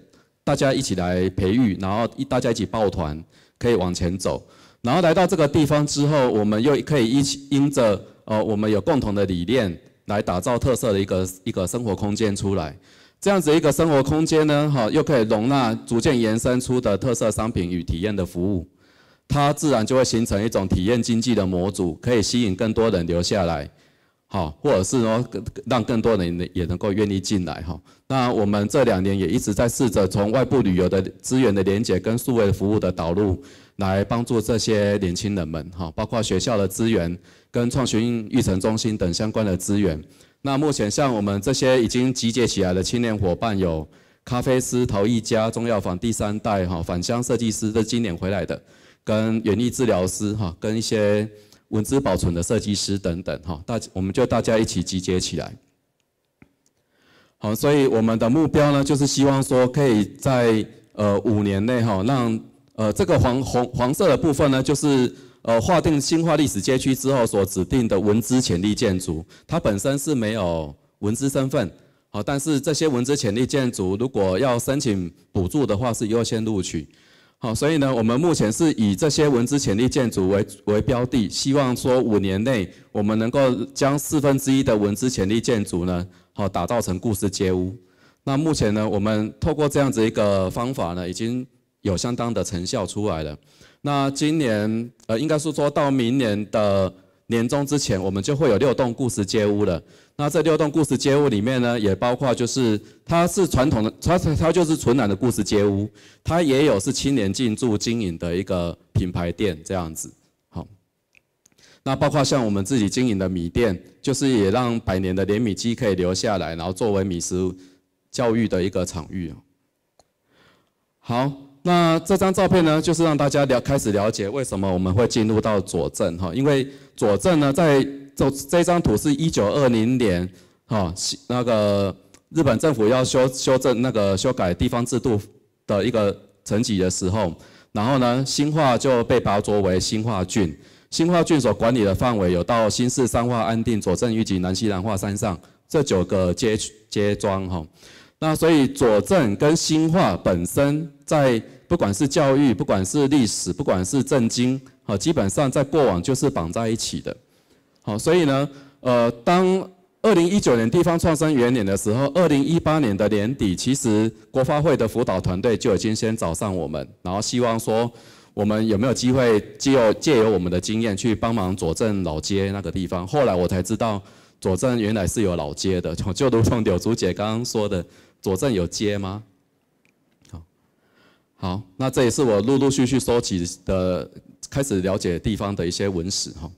大家一起来培育，然后一大家一起抱团可以往前走。然后来到这个地方之后，我们又可以一起因着呃我们有共同的理念来打造特色的一个一个生活空间出来。这样子一个生活空间呢，哈，又可以容纳逐渐延伸出的特色商品与体验的服务，它自然就会形成一种体验经济的模组，可以吸引更多人留下来，哈，或者是说让更多人也能够愿意进来，哈。那我们这两年也一直在试着从外部旅游的资源的连接跟数位服务的导入，来帮助这些年轻人们，哈，包括学校的资源跟创新育成中心等相关的资源。那目前像我们这些已经集结起来的青年伙伴有咖啡师陶一家中药房第三代哈返乡设计师的今年回来的，跟园艺治疗师哈跟一些文字保存的设计师等等哈大我们就大家一起集结起来。好，所以我们的目标呢就是希望说可以在呃五年内哈让呃这个黄红黄色的部分呢就是。呃，划定新化历史街区之后所指定的文资潜力建筑，它本身是没有文资身份，好，但是这些文资潜力建筑如果要申请补助的话，是优先录取，好，所以呢，我们目前是以这些文资潜力建筑为为标的，希望说五年内我们能够将四分之一的文资潜力建筑呢，好打造成故事街屋。那目前呢，我们透过这样子一个方法呢，已经有相当的成效出来了。那今年呃，应该是说到明年的年终之前，我们就会有六栋故事街屋了。那这六栋故事街屋里面呢，也包括就是它是传统的，它它它就是纯然的故事街屋，它也有是青年进驻经营的一个品牌店这样子。好，那包括像我们自己经营的米店，就是也让百年的连米机可以留下来，然后作为米食教育的一个场域。好。那这张照片呢，就是让大家了开始了解为什么我们会进入到佐证哈，因为佐证呢，在这这张图是一九二零年，哈，那个日本政府要修修正那个修改地方制度的一个层级的时候，然后呢，新化就被拔作为新化郡，新化郡所管理的范围有到新市、三化、安定、佐证、玉及南西、南化山上这九个街街庄哈，那所以佐证跟新化本身在不管是教育，不管是历史，不管是政经，好，基本上在过往就是绑在一起的，好，所以呢，呃，当二零一九年地方创生元年的时候，二零一八年的年底，其实国发会的辅导团队就已经先找上我们，然后希望说我们有没有机会借借由我们的经验去帮忙左证老街那个地方。后来我才知道，左证原来是有老街的。就如同柳竹姐刚刚说的，左证有街吗？好，那这也是我陆陆续续收集的，开始了解地方的一些文史哈。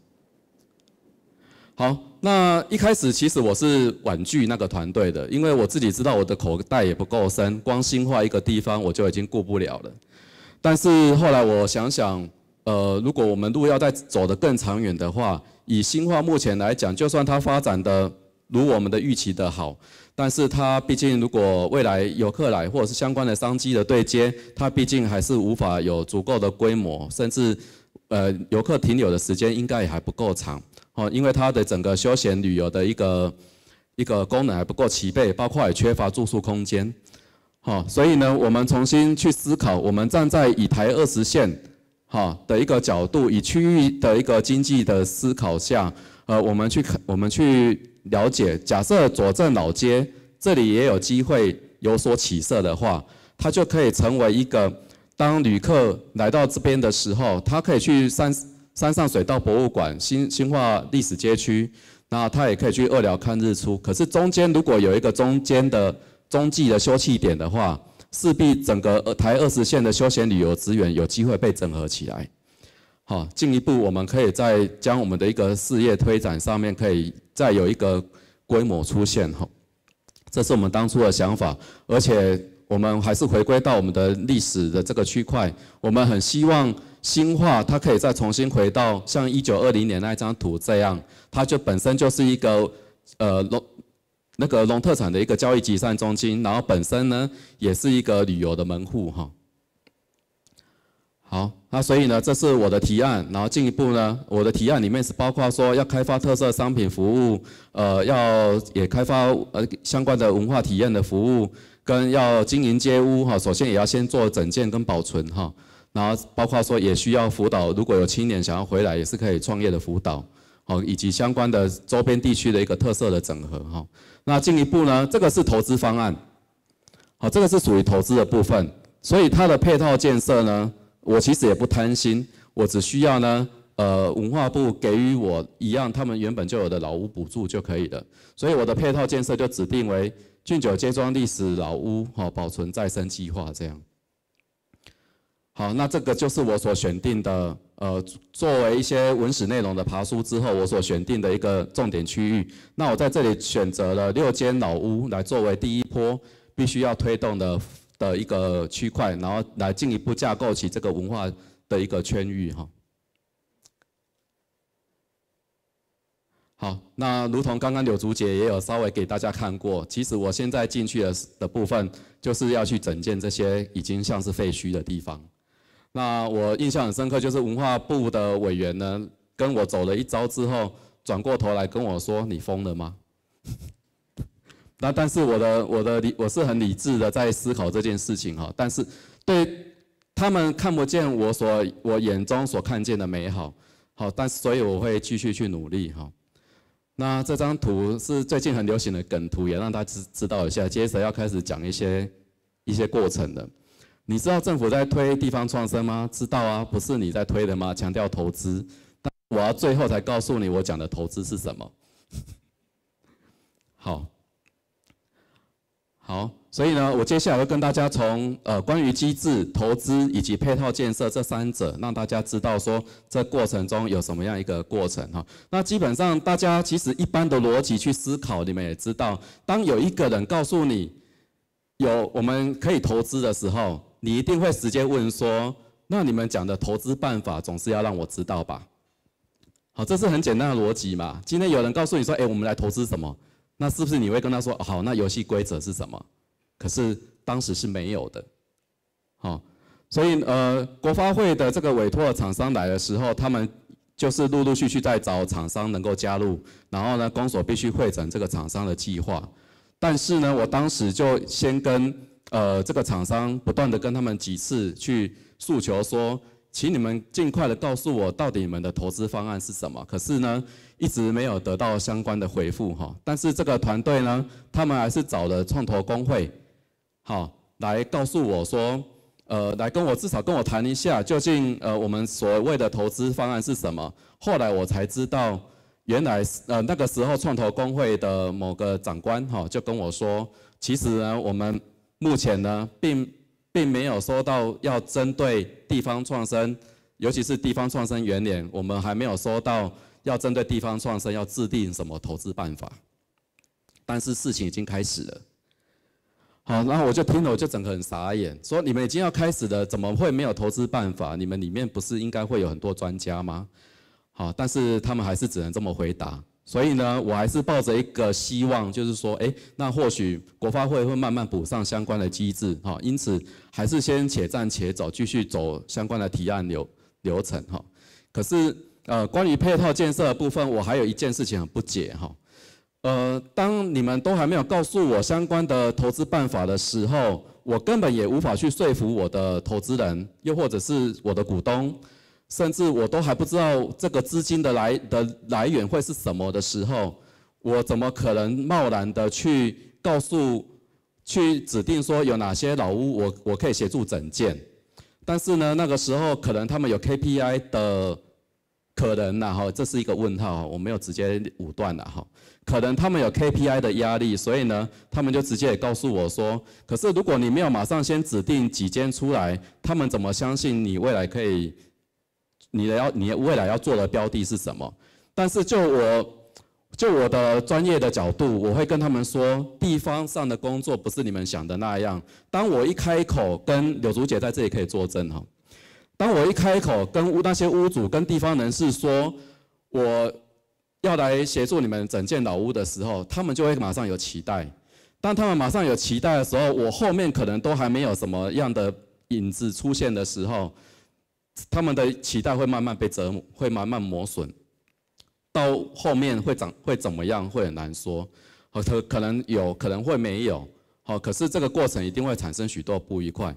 好，那一开始其实我是婉拒那个团队的，因为我自己知道我的口袋也不够深，光新化一个地方我就已经顾不了了。但是后来我想想，呃，如果我们路要再走得更长远的话，以新化目前来讲，就算它发展的如我们的预期的好。但是它毕竟，如果未来游客来或者是相关的商机的对接，它毕竟还是无法有足够的规模，甚至，呃，游客停留的时间应该也还不够长，哦，因为它的整个休闲旅游的一个一个功能还不够齐备，包括也缺乏住宿空间，好，所以呢，我们重新去思考，我们站在以台二十线，哈的一个角度，以区域的一个经济的思考下，呃，我们去看，我们去。了解，假设左证老街这里也有机会有所起色的话，它就可以成为一个当旅客来到这边的时候，他可以去山山上水稻博物馆、新新化历史街区，那他也可以去二寮看日出。可是中间如果有一个中间的、中继的休憩点的话，势必整个台二十线的休闲旅游资源有机会被整合起来。好，进一步我们可以再将我们的一个事业推展上面，可以再有一个规模出现哈。这是我们当初的想法，而且我们还是回归到我们的历史的这个区块，我们很希望新化它可以再重新回到像一九二零年那一张图这样，它就本身就是一个呃龙那个龙特产的一个交易集散中心，然后本身呢也是一个旅游的门户哈。好，那所以呢，这是我的提案。然后进一步呢，我的提案里面是包括说要开发特色商品服务，呃，要也开发呃相关的文化体验的服务，跟要经营街屋哈。首先也要先做整建跟保存哈。然后包括说也需要辅导，如果有青年想要回来也是可以创业的辅导，好，以及相关的周边地区的一个特色的整合哈。那进一步呢，这个是投资方案，好，这个是属于投资的部分，所以它的配套建设呢？我其实也不贪心，我只需要呢，呃，文化部给予我一样他们原本就有的老屋补助就可以了。所以我的配套建设就指定为郡九街庄历史老屋哈保存再生计划这样。好，那这个就是我所选定的，呃，作为一些文史内容的爬书之后，我所选定的一个重点区域。那我在这里选择了六间老屋来作为第一波必须要推动的。的一个区块，然后来进一步架构起这个文化的一个圈域哈。好，那如同刚刚柳竹姐也有稍微给大家看过，其实我现在进去的的部分，就是要去整建这些已经像是废墟的地方。那我印象很深刻，就是文化部的委员呢，跟我走了一遭之后，转过头来跟我说：“你疯了吗？”那但是我的我的理我是很理智的在思考这件事情哈，但是对他们看不见我所我眼中所看见的美好，好，但是所以我会继续去努力哈。那这张图是最近很流行的梗图，也让大家知知道一下，接着要开始讲一些一些过程的。你知道政府在推地方创生吗？知道啊，不是你在推的吗？强调投资，但我要最后才告诉你我讲的投资是什么。(laughs) 好。好，所以呢，我接下来会跟大家从呃关于机制、投资以及配套建设这三者，让大家知道说这过程中有什么样一个过程哈。那基本上大家其实一般的逻辑去思考，你们也知道，当有一个人告诉你有我们可以投资的时候，你一定会直接问说，那你们讲的投资办法总是要让我知道吧？好，这是很简单的逻辑嘛。今天有人告诉你说，哎，我们来投资什么？那是不是你会跟他说好？那游戏规则是什么？可是当时是没有的，好，所以呃，国发会的这个委托厂商来的时候，他们就是陆陆续续在找厂商能够加入，然后呢，公所必须会诊这个厂商的计划，但是呢，我当时就先跟呃这个厂商不断的跟他们几次去诉求说。请你们尽快的告诉我，到底你们的投资方案是什么？可是呢，一直没有得到相关的回复哈。但是这个团队呢，他们还是找了创投工会，好来告诉我说，呃，来跟我至少跟我谈一下，究竟呃我们所谓的投资方案是什么？后来我才知道，原来是呃那个时候创投工会的某个长官哈就跟我说，其实呢我们目前呢并。并没有说到要针对地方创生，尤其是地方创生元年，我们还没有说到要针对地方创生要制定什么投资办法。但是事情已经开始了。好，然后我就听了，我就整个很傻眼，说你们已经要开始了，怎么会没有投资办法？你们里面不是应该会有很多专家吗？好，但是他们还是只能这么回答。所以呢，我还是抱着一个希望，就是说，哎，那或许国发会会慢慢补上相关的机制，哈，因此还是先且战且走，继续走相关的提案流流程，哈。可是，呃，关于配套建设的部分，我还有一件事情很不解，哈。呃，当你们都还没有告诉我相关的投资办法的时候，我根本也无法去说服我的投资人，又或者是我的股东。甚至我都还不知道这个资金的来、的来源会是什么的时候，我怎么可能贸然的去告诉、去指定说有哪些老屋我我可以协助整建？但是呢，那个时候可能他们有 KPI 的可能，然后这是一个问号，我没有直接武断了哈，可能他们有 KPI 的压力，所以呢，他们就直接也告诉我说，可是如果你没有马上先指定几间出来，他们怎么相信你未来可以？你的要你未来要做的标的是什么？但是就我就我的专业的角度，我会跟他们说，地方上的工作不是你们想的那样。当我一开口跟柳竹姐在这里可以作证哈，当我一开口跟屋那些屋主跟地方人士说我要来协助你们整件老屋的时候，他们就会马上有期待。当他们马上有期待的时候，我后面可能都还没有什么样的影子出现的时候。他们的期待会慢慢被折磨，会慢慢磨损，到后面会长会怎么样，会很难说，好，可能有，可能会没有，好，可是这个过程一定会产生许多不愉快。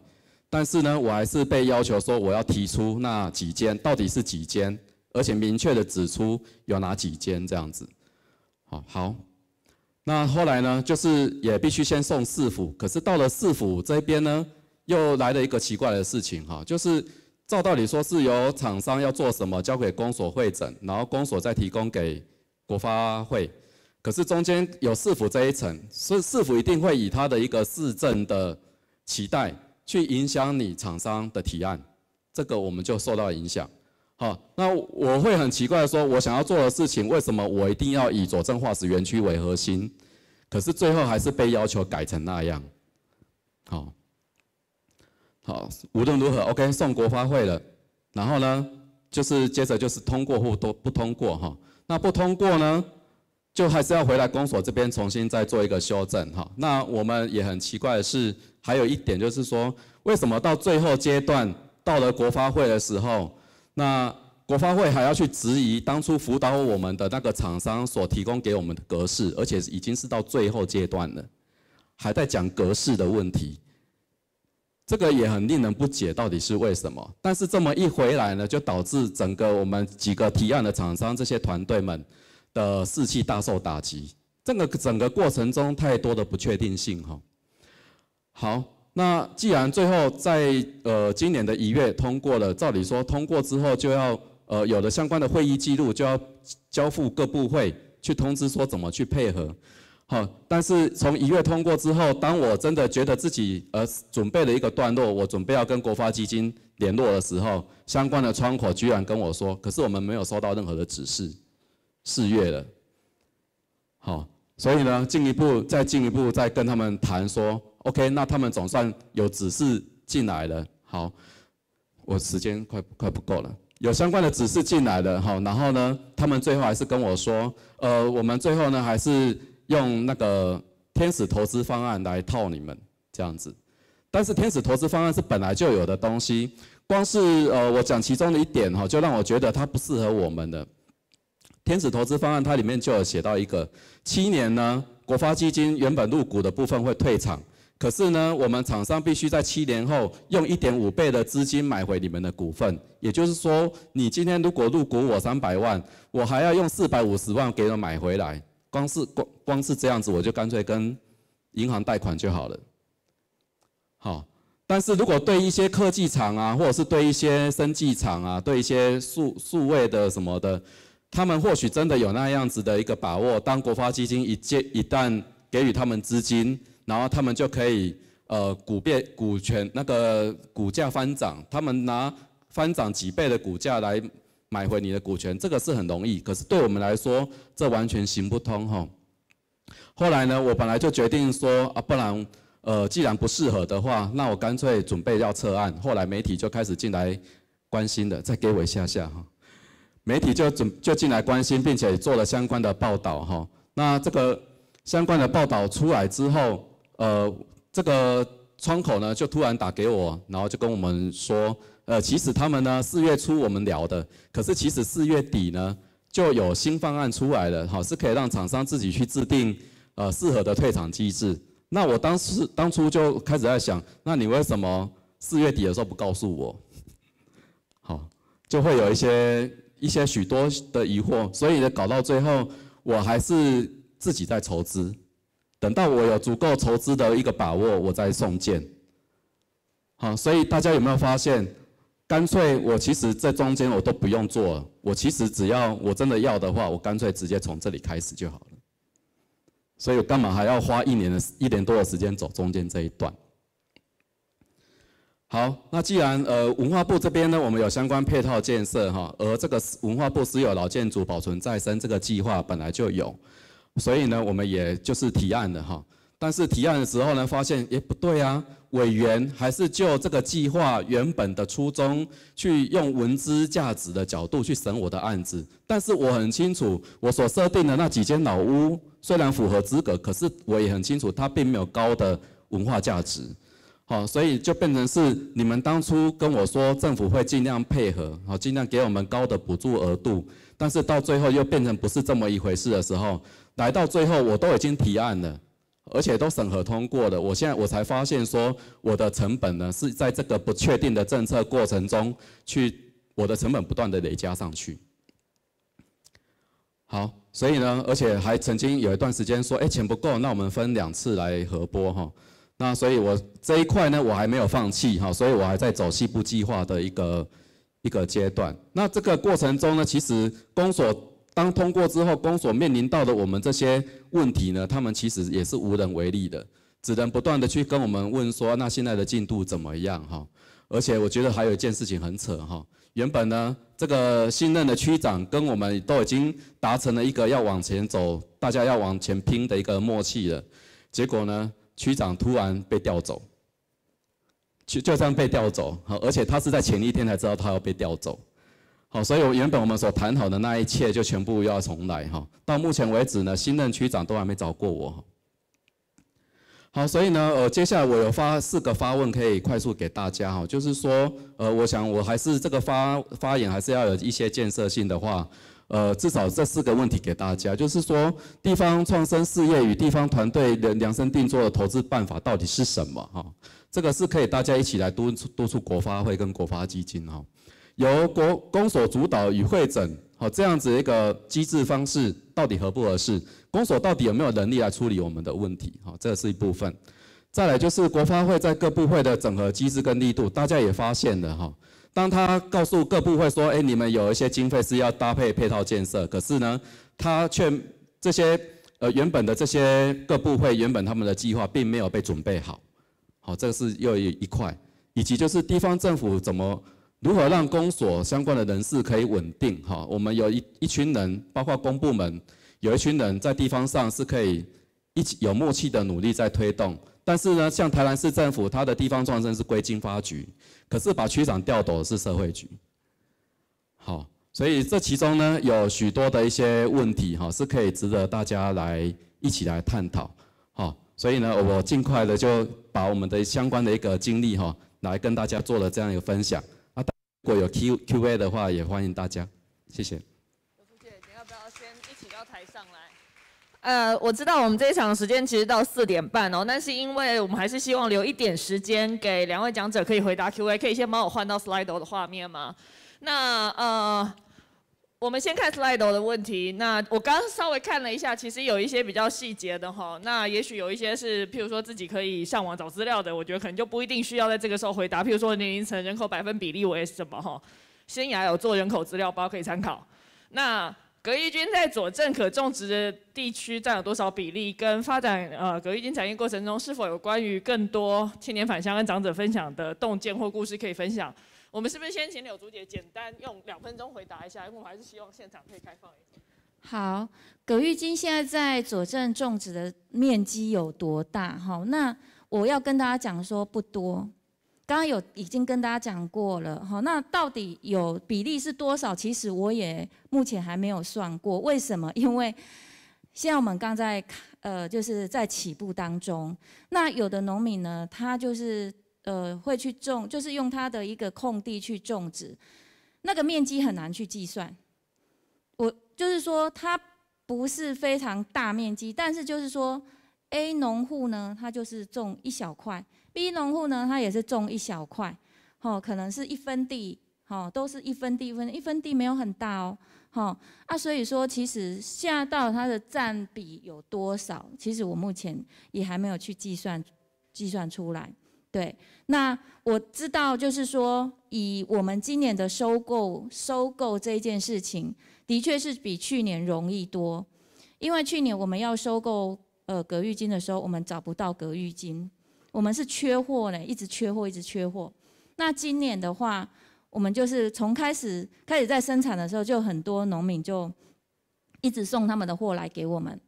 但是呢，我还是被要求说，我要提出那几间到底是几间，而且明确的指出有哪几间这样子。好，好，那后来呢，就是也必须先送四府，可是到了四府这边呢，又来了一个奇怪的事情哈，就是。照道理说，是由厂商要做什么，交给公所会诊，然后公所再提供给国发会。可是中间有市府这一层，所以市府一定会以他的一个市政的期待去影响你厂商的提案，这个我们就受到影响。好，那我会很奇怪说，我想要做的事情，为什么我一定要以佐证化石园区为核心？可是最后还是被要求改成那样。好。好，无论如何，OK，送国发会了，然后呢，就是接着就是通过或都不通过哈。那不通过呢，就还是要回来公所这边重新再做一个修正哈。那我们也很奇怪的是，还有一点就是说，为什么到最后阶段到了国发会的时候，那国发会还要去质疑当初辅导我们的那个厂商所提供给我们的格式，而且已经是到最后阶段了，还在讲格式的问题。这个也很令人不解，到底是为什么？但是这么一回来呢，就导致整个我们几个提案的厂商这些团队们的士气大受打击。这个整个过程中太多的不确定性哈。好，那既然最后在呃今年的一月通过了，照理说通过之后就要呃有了相关的会议记录，就要交付各部会去通知说怎么去配合。好，但是从一月通过之后，当我真的觉得自己呃准备了一个段落，我准备要跟国发基金联络的时候，相关的窗口居然跟我说，可是我们没有收到任何的指示，四月了，好，所以呢，进一步再进一步再跟他们谈说，OK，那他们总算有指示进来了，好，我时间快快不够了，有相关的指示进来了，好，然后呢，他们最后还是跟我说，呃，我们最后呢还是。用那个天使投资方案来套你们这样子，但是天使投资方案是本来就有的东西。光是呃，我讲其中的一点哈，就让我觉得它不适合我们的天使投资方案。它里面就有写到一个七年呢，国发基金原本入股的部分会退场，可是呢，我们厂商必须在七年后用一点五倍的资金买回你们的股份。也就是说，你今天如果入股我三百万，我还要用四百五十万给你买回来。光是光光是这样子，我就干脆跟银行贷款就好了。好，但是如果对一些科技厂啊，或者是对一些生技厂啊，对一些数数位的什么的，他们或许真的有那样子的一个把握。当国发基金一接一旦给予他们资金，然后他们就可以呃股变股权那个股价翻涨，他们拿翻涨几倍的股价来。买回你的股权，这个是很容易，可是对我们来说，这完全行不通哈。后来呢，我本来就决定说啊，不然，呃，既然不适合的话，那我干脆准备要撤案。后来媒体就开始进来关心的，再给我一下下哈。媒体就准就进来关心，并且做了相关的报道哈。那这个相关的报道出来之后，呃，这个窗口呢就突然打给我，然后就跟我们说。呃，其实他们呢，四月初我们聊的，可是其实四月底呢，就有新方案出来了，哈，是可以让厂商自己去制定，呃，适合的退场机制。那我当时当初就开始在想，那你为什么四月底的时候不告诉我？好，就会有一些一些许多的疑惑。所以呢，搞到最后，我还是自己在筹资，等到我有足够筹资的一个把握，我再送件。好，所以大家有没有发现？干脆我其实，在中间我都不用做，我其实只要我真的要的话，我干脆直接从这里开始就好了。所以我干嘛还要花一年的一年多的时间走中间这一段？好，那既然呃文化部这边呢，我们有相关配套建设哈，而这个文化部私有老建筑保存再生这个计划本来就有，所以呢，我们也就是提案的哈。但是提案的时候呢，发现也不对啊。委员还是就这个计划原本的初衷，去用文资价值的角度去审我的案子，但是我很清楚，我所设定的那几间老屋虽然符合资格，可是我也很清楚它并没有高的文化价值，好，所以就变成是你们当初跟我说政府会尽量配合，好，尽量给我们高的补助额度，但是到最后又变成不是这么一回事的时候，来到最后我都已经提案了。而且都审核通过的，我现在我才发现说我的成本呢是在这个不确定的政策过程中去，我的成本不断的累加上去。好，所以呢，而且还曾经有一段时间说，哎，钱不够，那我们分两次来核拨哈。那所以我这一块呢，我还没有放弃哈，所以我还在走西部计划的一个一个阶段。那这个过程中呢，其实公所。当通过之后，公所面临到的我们这些问题呢，他们其实也是无能为力的，只能不断的去跟我们问说，那现在的进度怎么样哈？而且我觉得还有一件事情很扯哈，原本呢，这个新任的区长跟我们都已经达成了一个要往前走，大家要往前拼的一个默契了，结果呢，区长突然被调走，就就这样被调走，好，而且他是在前一天才知道他要被调走。好，所以原本我们所谈好的那一切就全部要重来哈。到目前为止呢，新任区长都还没找过我。好，所以呢，呃，接下来我有发四个发问，可以快速给大家哈，就是说，呃，我想我还是这个发发言还是要有一些建设性的话，呃，至少这四个问题给大家，就是说，地方创生事业与地方团队量身定做的投资办法到底是什么哈？这个是可以大家一起来促督促国发会跟国发基金哈。由国公所主导与会诊，好，这样子一个机制方式到底合不合适？公所到底有没有能力来处理我们的问题？好，这是一部分。再来就是国发会在各部会的整合机制跟力度，大家也发现了哈。当他告诉各部会说：“哎，你们有一些经费是要搭配配套建设”，可是呢，他却这些呃原本的这些各部会原本他们的计划并没有被准备好。好，这个是又一一块。以及就是地方政府怎么？如何让公所相关的人士可以稳定？哈，我们有一一群人，包括公部门，有一群人在地方上是可以一起有默契的努力在推动。但是呢，像台南市政府，它的地方创生是归经发局，可是把区长调走是社会局。好，所以这其中呢有许多的一些问题，哈，是可以值得大家来一起来探讨。好，所以呢，我尽快的就把我们的相关的一个经历，哈，来跟大家做了这样一个分享。如果有 Q Q A 的话，也欢迎大家，谢谢。吴你要不要先一起到台上来？呃，我知道我们这一场的时间其实到四点半哦，但是因为我们还是希望留一点时间给两位讲者可以回答 Q A，可以先帮我换到 Slide 的画面吗？那呃。我们先看 slide 的问题。那我刚刚稍微看了一下，其实有一些比较细节的哈。那也许有一些是，譬如说自己可以上网找资料的，我觉得可能就不一定需要在这个时候回答。譬如说年龄层、人口百分比例为什么哈？新雅有做人口资料包可以参考。那葛义君在佐证可种植的地区占有多少比例？跟发展呃葛义君产业过程中，是否有关于更多青年返乡跟长者分享的洞见或故事可以分享？我们是不是先请柳竹姐简单用两分钟回答一下？因为我们还是希望现场可以开放一点。好，葛玉金现在在佐证种植的面积有多大？哈，那我要跟大家讲说不多。刚刚有已经跟大家讲过了，哈，那到底有比例是多少？其实我也目前还没有算过。为什么？因为现在我们刚在呃就是在起步当中，那有的农民呢，他就是。呃，会去种，就是用它的一个空地去种植，那个面积很难去计算。我就是说，它不是非常大面积，但是就是说，A 农户呢，他就是种一小块；B 农户呢，他也是种一小块，哦，可能是一分地，哦，都是一分地，一分一分地没有很大哦，哦、啊，所以说，其实下到它的占比有多少，其实我目前也还没有去计算，计算出来。对，那我知道，就是说，以我们今年的收购，收购这件事情，的确是比去年容易多。因为去年我们要收购呃隔浴巾的时候，我们找不到隔浴巾，我们是缺货嘞，一直缺货，一直缺货。那今年的话，我们就是从开始开始在生产的时候，就很多农民就一直送他们的货来给我们。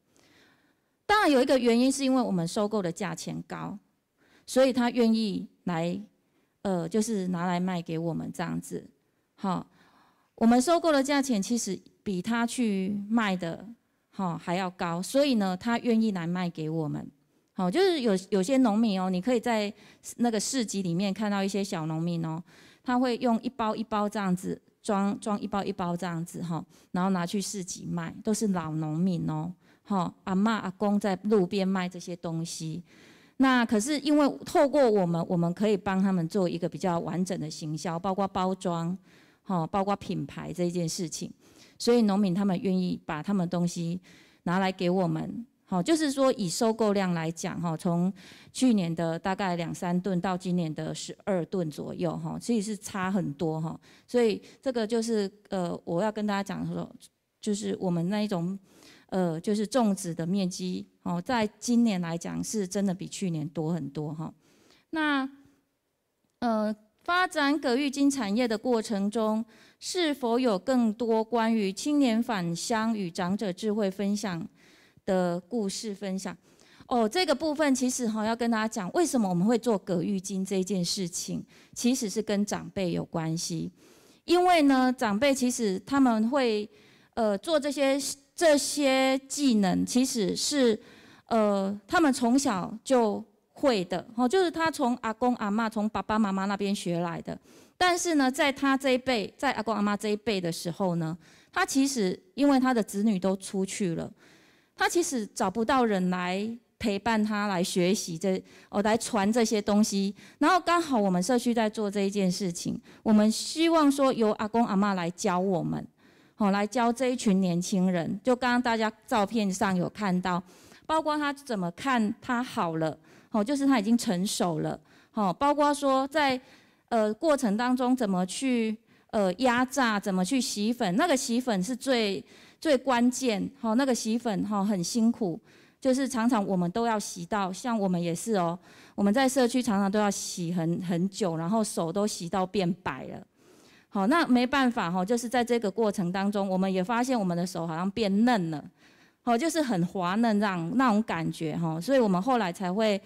当然有一个原因是因为我们收购的价钱高。所以他愿意来，呃，就是拿来卖给我们这样子，好，我们收购的价钱其实比他去卖的，好还要高。所以呢，他愿意来卖给我们，好，就是有有些农民哦，你可以在那个市集里面看到一些小农民哦，他会用一包一包这样子装，装一包一包这样子哈，然后拿去市集卖，都是老农民哦，好，阿妈阿公在路边卖这些东西。那可是因为透过我们，我们可以帮他们做一个比较完整的行销，包括包装，哈，包括品牌这一件事情，所以农民他们愿意把他们东西拿来给我们，好，就是说以收购量来讲，哈，从去年的大概两三吨到今年的十二吨左右，哈，所以是差很多，哈，所以这个就是呃，我要跟大家讲说，就是我们那一种，呃，就是种植的面积。哦，在今年来讲，是真的比去年多很多哈。那呃，发展葛玉金产业的过程中，是否有更多关于青年返乡与长者智慧分享的故事分享？哦，这个部分其实哈，要跟大家讲，为什么我们会做葛玉金这件事情，其实是跟长辈有关系。因为呢，长辈其实他们会呃做这些。这些技能其实是，呃，他们从小就会的，哦，就是他从阿公阿妈、从爸爸妈妈那边学来的。但是呢，在他这一辈，在阿公阿妈这一辈的时候呢，他其实因为他的子女都出去了，他其实找不到人来陪伴他来学习这，哦，来传这些东西。然后刚好我们社区在做这一件事情，我们希望说由阿公阿妈来教我们。好，来教这一群年轻人，就刚刚大家照片上有看到，包括他怎么看他好了，好，就是他已经成熟了，好，包括说在呃过程当中怎么去呃压榨，怎么去洗粉，那个洗粉是最最关键，好，那个洗粉哈很辛苦，就是常常我们都要洗到，像我们也是哦，我们在社区常常都要洗很很久，然后手都洗到变白了。好，那没办法哈，就是在这个过程当中，我们也发现我们的手好像变嫩了，好，就是很滑嫩这样那种感觉哈，所以我们后来才会，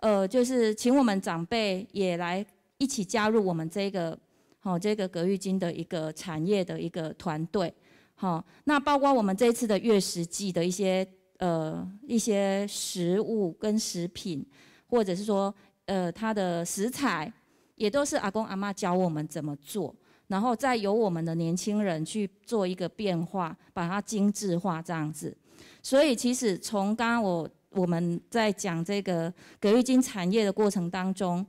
呃，就是请我们长辈也来一起加入我们这个，好，这个葛玉金的一个产业的一个团队，好，那包括我们这一次的月食季的一些，呃，一些食物跟食品，或者是说，呃，它的食材，也都是阿公阿妈教我们怎么做。然后再由我们的年轻人去做一个变化，把它精致化这样子。所以其实从刚刚我我们在讲这个培育金产业的过程当中，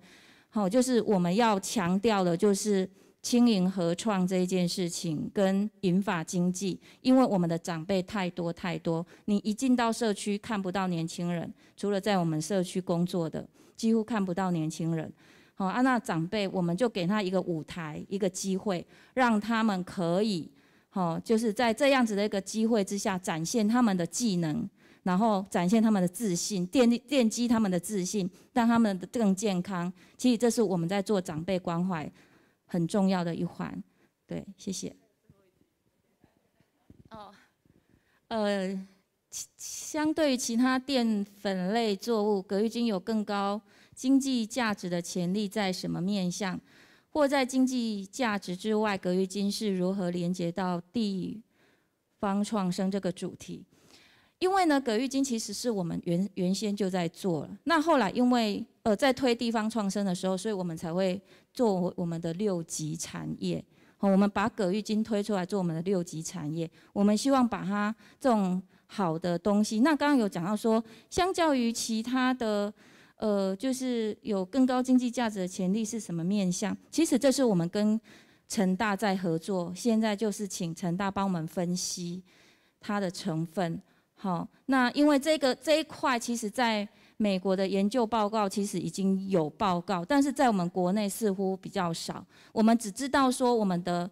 好，就是我们要强调的就是青银合创这一件事情跟银发经济，因为我们的长辈太多太多，你一进到社区看不到年轻人，除了在我们社区工作的几乎看不到年轻人。好，安那长辈，我们就给他一个舞台，一个机会，让他们可以，好，就是在这样子的一个机会之下，展现他们的技能，然后展现他们的自信，奠奠基他们的自信，让他们的更健康。其实这是我们在做长辈关怀很重要的一环。对，谢谢。哦，呃。相对于其他淀粉类作物，葛玉金有更高经济价值的潜力在什么面向？或在经济价值之外，葛玉金是如何连接到地方创生这个主题？因为呢，葛玉金其实是我们原原先就在做了。那后来因为呃在推地方创生的时候，所以我们才会做我们的六级产业。我们把葛玉金推出来做我们的六级产业，我们希望把它这种。好的东西，那刚刚有讲到说，相较于其他的，呃，就是有更高经济价值的潜力是什么面向？其实这是我们跟成大在合作，现在就是请成大帮我们分析它的成分。好，那因为这个这一块，其实在美国的研究报告其实已经有报告，但是在我们国内似乎比较少。我们只知道说，我们的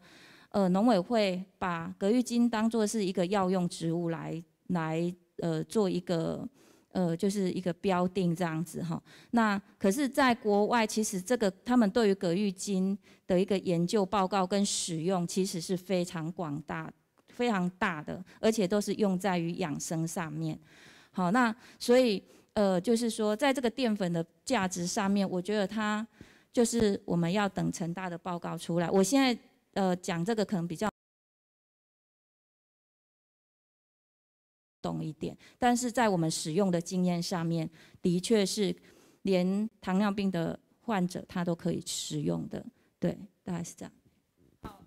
呃农委会把葛玉金当作是一个药用植物来。来呃做一个呃就是一个标定这样子哈，那可是，在国外其实这个他们对于葛玉金的一个研究报告跟使用其实是非常广大非常大的，而且都是用在于养生上面。好，那所以呃就是说，在这个淀粉的价值上面，我觉得它就是我们要等成大的报告出来。我现在呃讲这个可能比较。懂一点，但是在我们使用的经验上面，的确是连糖尿病的患者他都可以使用的，对，大概是这样。好，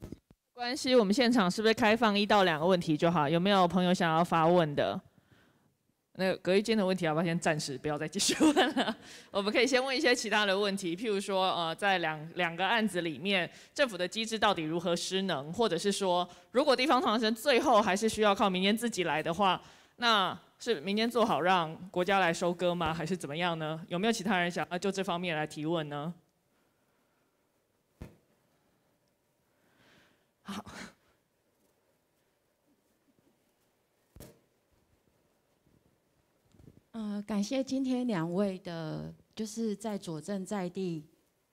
呃，关系我们现场是不是开放一到两个问题就好？有没有朋友想要发问的？那隔一间的问题，要不要先暂时不要再继续问了。(laughs) 我们可以先问一些其他的问题，譬如说，呃，在两两个案子里面，政府的机制到底如何失能，或者是说，如果地方财生最后还是需要靠民间自己来的话，那是明间做好让国家来收割吗？还是怎么样呢？有没有其他人想啊就这方面来提问呢？好。呃，感谢今天两位的，就是在佐证在地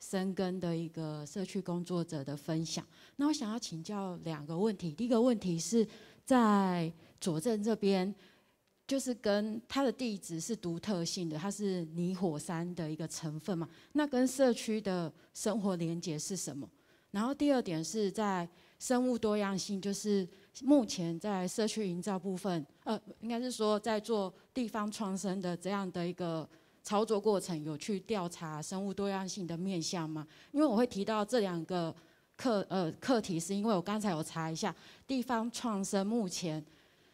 生根的一个社区工作者的分享。那我想要请教两个问题。第一个问题是，在佐证这边，就是跟它的地址是独特性的，它是泥火山的一个成分嘛？那跟社区的生活连结是什么？然后第二点是在生物多样性，就是。目前在社区营造部分，呃，应该是说在做地方创生的这样的一个操作过程，有去调查生物多样性的面向吗？因为我会提到这两个课呃课题，是因为我刚才有查一下地方创生目前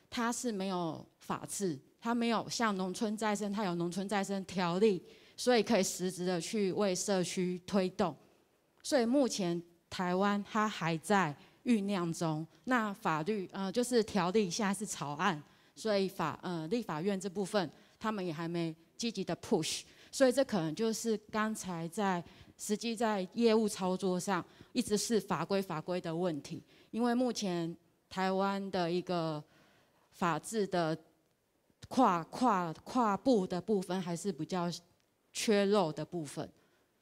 它是没有法制，它没有像农村再生，它有农村再生条例，所以可以实质的去为社区推动。所以目前台湾它还在。酝酿中，那法律呃就是条例现在是草案，所以法呃立法院这部分他们也还没积极的 push，所以这可能就是刚才在实际在业务操作上一直是法规法规的问题，因为目前台湾的一个法治的跨跨跨部的部分还是比较缺肉的部分，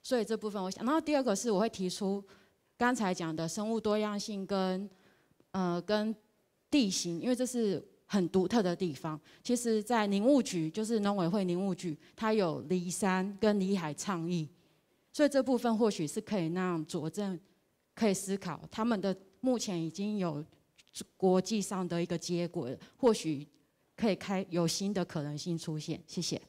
所以这部分我想，然后第二个是我会提出。刚才讲的生物多样性跟呃跟地形，因为这是很独特的地方。其实，在林务局，就是农委会林务局，它有离山跟离海倡议，所以这部分或许是可以让佐证，可以思考他们的目前已经有国际上的一个结果，或许可以开有新的可能性出现。谢谢。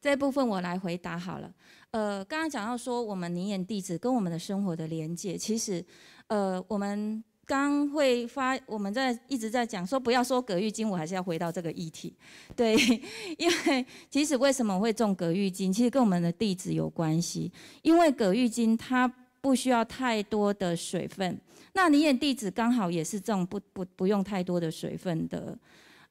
这部分我来回答好了。呃，刚刚讲到说我们泥眼弟子跟我们的生活的连接，其实，呃，我们刚会发我们在一直在讲说不要说葛玉金，我还是要回到这个议题，对，(laughs) 因为其实为什么会种葛玉金，其实跟我们的地子有关系，因为葛玉金它不需要太多的水分，那泥眼地子刚好也是种不不不用太多的水分的。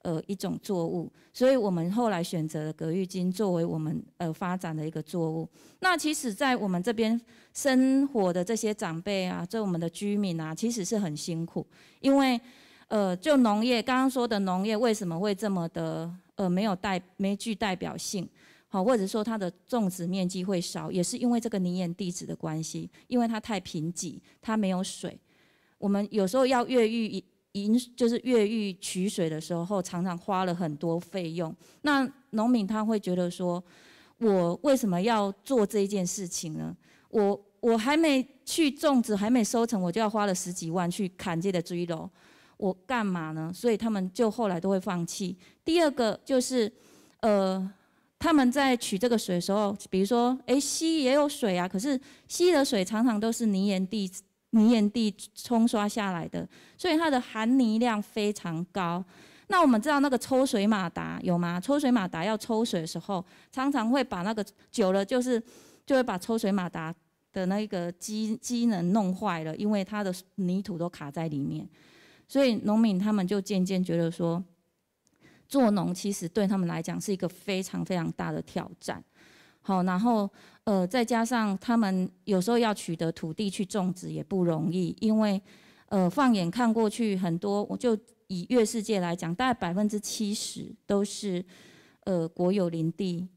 呃，一种作物，所以我们后来选择了葛玉金作为我们呃发展的一个作物。那其实，在我们这边生活的这些长辈啊，这我们的居民啊，其实是很辛苦，因为呃，就农业刚刚说的农业为什么会这么的呃没有代没具代表性，好，或者说它的种植面积会少，也是因为这个泥岩地质的关系，因为它太贫瘠，它没有水。我们有时候要越狱。饮就是越狱取水的时候，常常花了很多费用。那农民他会觉得说，我为什么要做这件事情呢？我我还没去种植，还没收成，我就要花了十几万去砍这的追楼，我干嘛呢？所以他们就后来都会放弃。第二个就是，呃，他们在取这个水的时候，比如说，哎，溪也有水啊，可是溪的水常常都是泥岩地。泥岩地冲刷下来的，所以它的含泥量非常高。那我们知道那个抽水马达有吗？抽水马达要抽水的时候，常常会把那个久了就是就会把抽水马达的那个机机能弄坏了，因为它的泥土都卡在里面。所以农民他们就渐渐觉得说，做农其实对他们来讲是一个非常非常大的挑战。好，然后呃，再加上他们有时候要取得土地去种植也不容易，因为呃，放眼看过去，很多我就以月世界来讲，大概百分之七十都是呃国有林地，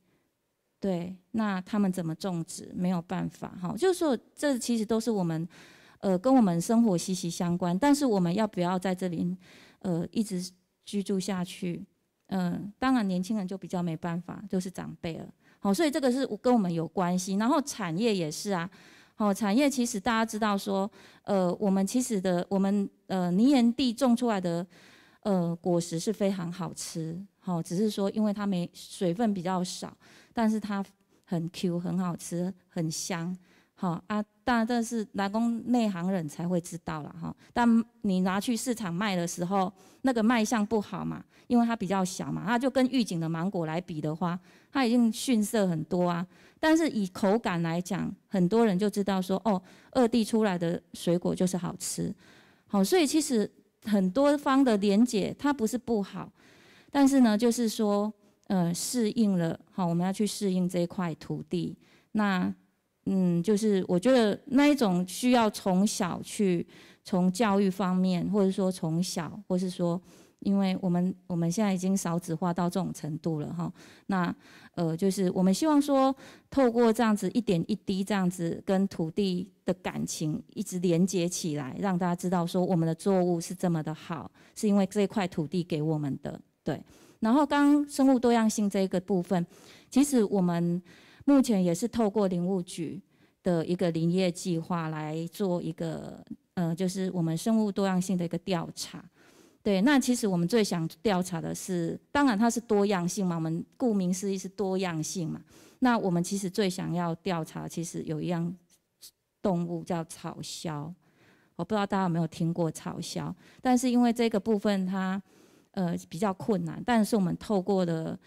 对，那他们怎么种植没有办法，哈，就是说这其实都是我们呃跟我们生活息息相关，但是我们要不要在这里呃一直居住下去？嗯，当然年轻人就比较没办法，就是长辈了。好，所以这个是跟我们有关系，然后产业也是啊。好，产业其实大家知道说，呃，我们其实的我们呃，泥岩地种出来的呃果实是非常好吃，好，只是说因为它没水分比较少，但是它很 Q，很好吃，很香。好啊，当然这是南宫内行人才会知道了哈。但你拿去市场卖的时候，那个卖相不好嘛，因为它比较小嘛。它就跟预警的芒果来比的话，它已经逊色很多啊。但是以口感来讲，很多人就知道说，哦，二地出来的水果就是好吃。好，所以其实很多方的连结，它不是不好，但是呢，就是说，呃，适应了。好，我们要去适应这块土地。那。嗯，就是我觉得那一种需要从小去从教育方面，或者说从小，或是说，因为我们我们现在已经少子化到这种程度了哈。那呃，就是我们希望说，透过这样子一点一滴这样子跟土地的感情一直连接起来，让大家知道说我们的作物是这么的好，是因为这块土地给我们的。对。然后刚刚生物多样性这一个部分，其实我们。目前也是透过林务局的一个林业计划来做一个，呃，就是我们生物多样性的一个调查。对，那其实我们最想调查的是，当然它是多样性嘛，我们顾名思义是多样性嘛。那我们其实最想要调查，其实有一样动物叫草鸮，我不知道大家有没有听过草鸮。但是因为这个部分它，呃，比较困难，但是我们透过的，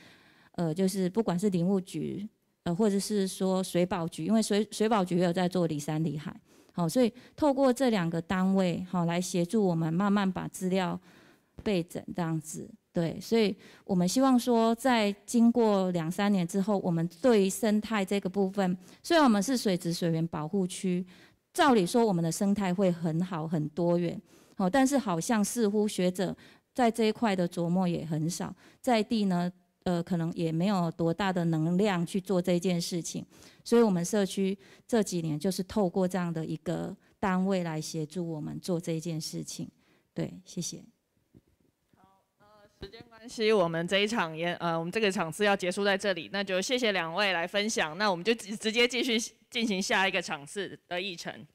呃，就是不管是林务局。呃，或者是说水保局，因为水水保局也有在做离山离海，好，所以透过这两个单位，好来协助我们慢慢把资料备整这样子。对，所以我们希望说，在经过两三年之后，我们对生态这个部分，虽然我们是水质水源保护区，照理说我们的生态会很好很多元，好，但是好像似乎学者在这一块的琢磨也很少，在地呢。呃，可能也没有多大的能量去做这件事情，所以我们社区这几年就是透过这样的一个单位来协助我们做这件事情。对，谢谢。好，呃，时间关系，我们这一场演，呃，我们这个场次要结束在这里，那就谢谢两位来分享，那我们就直直接继续进行下一个场次的议程。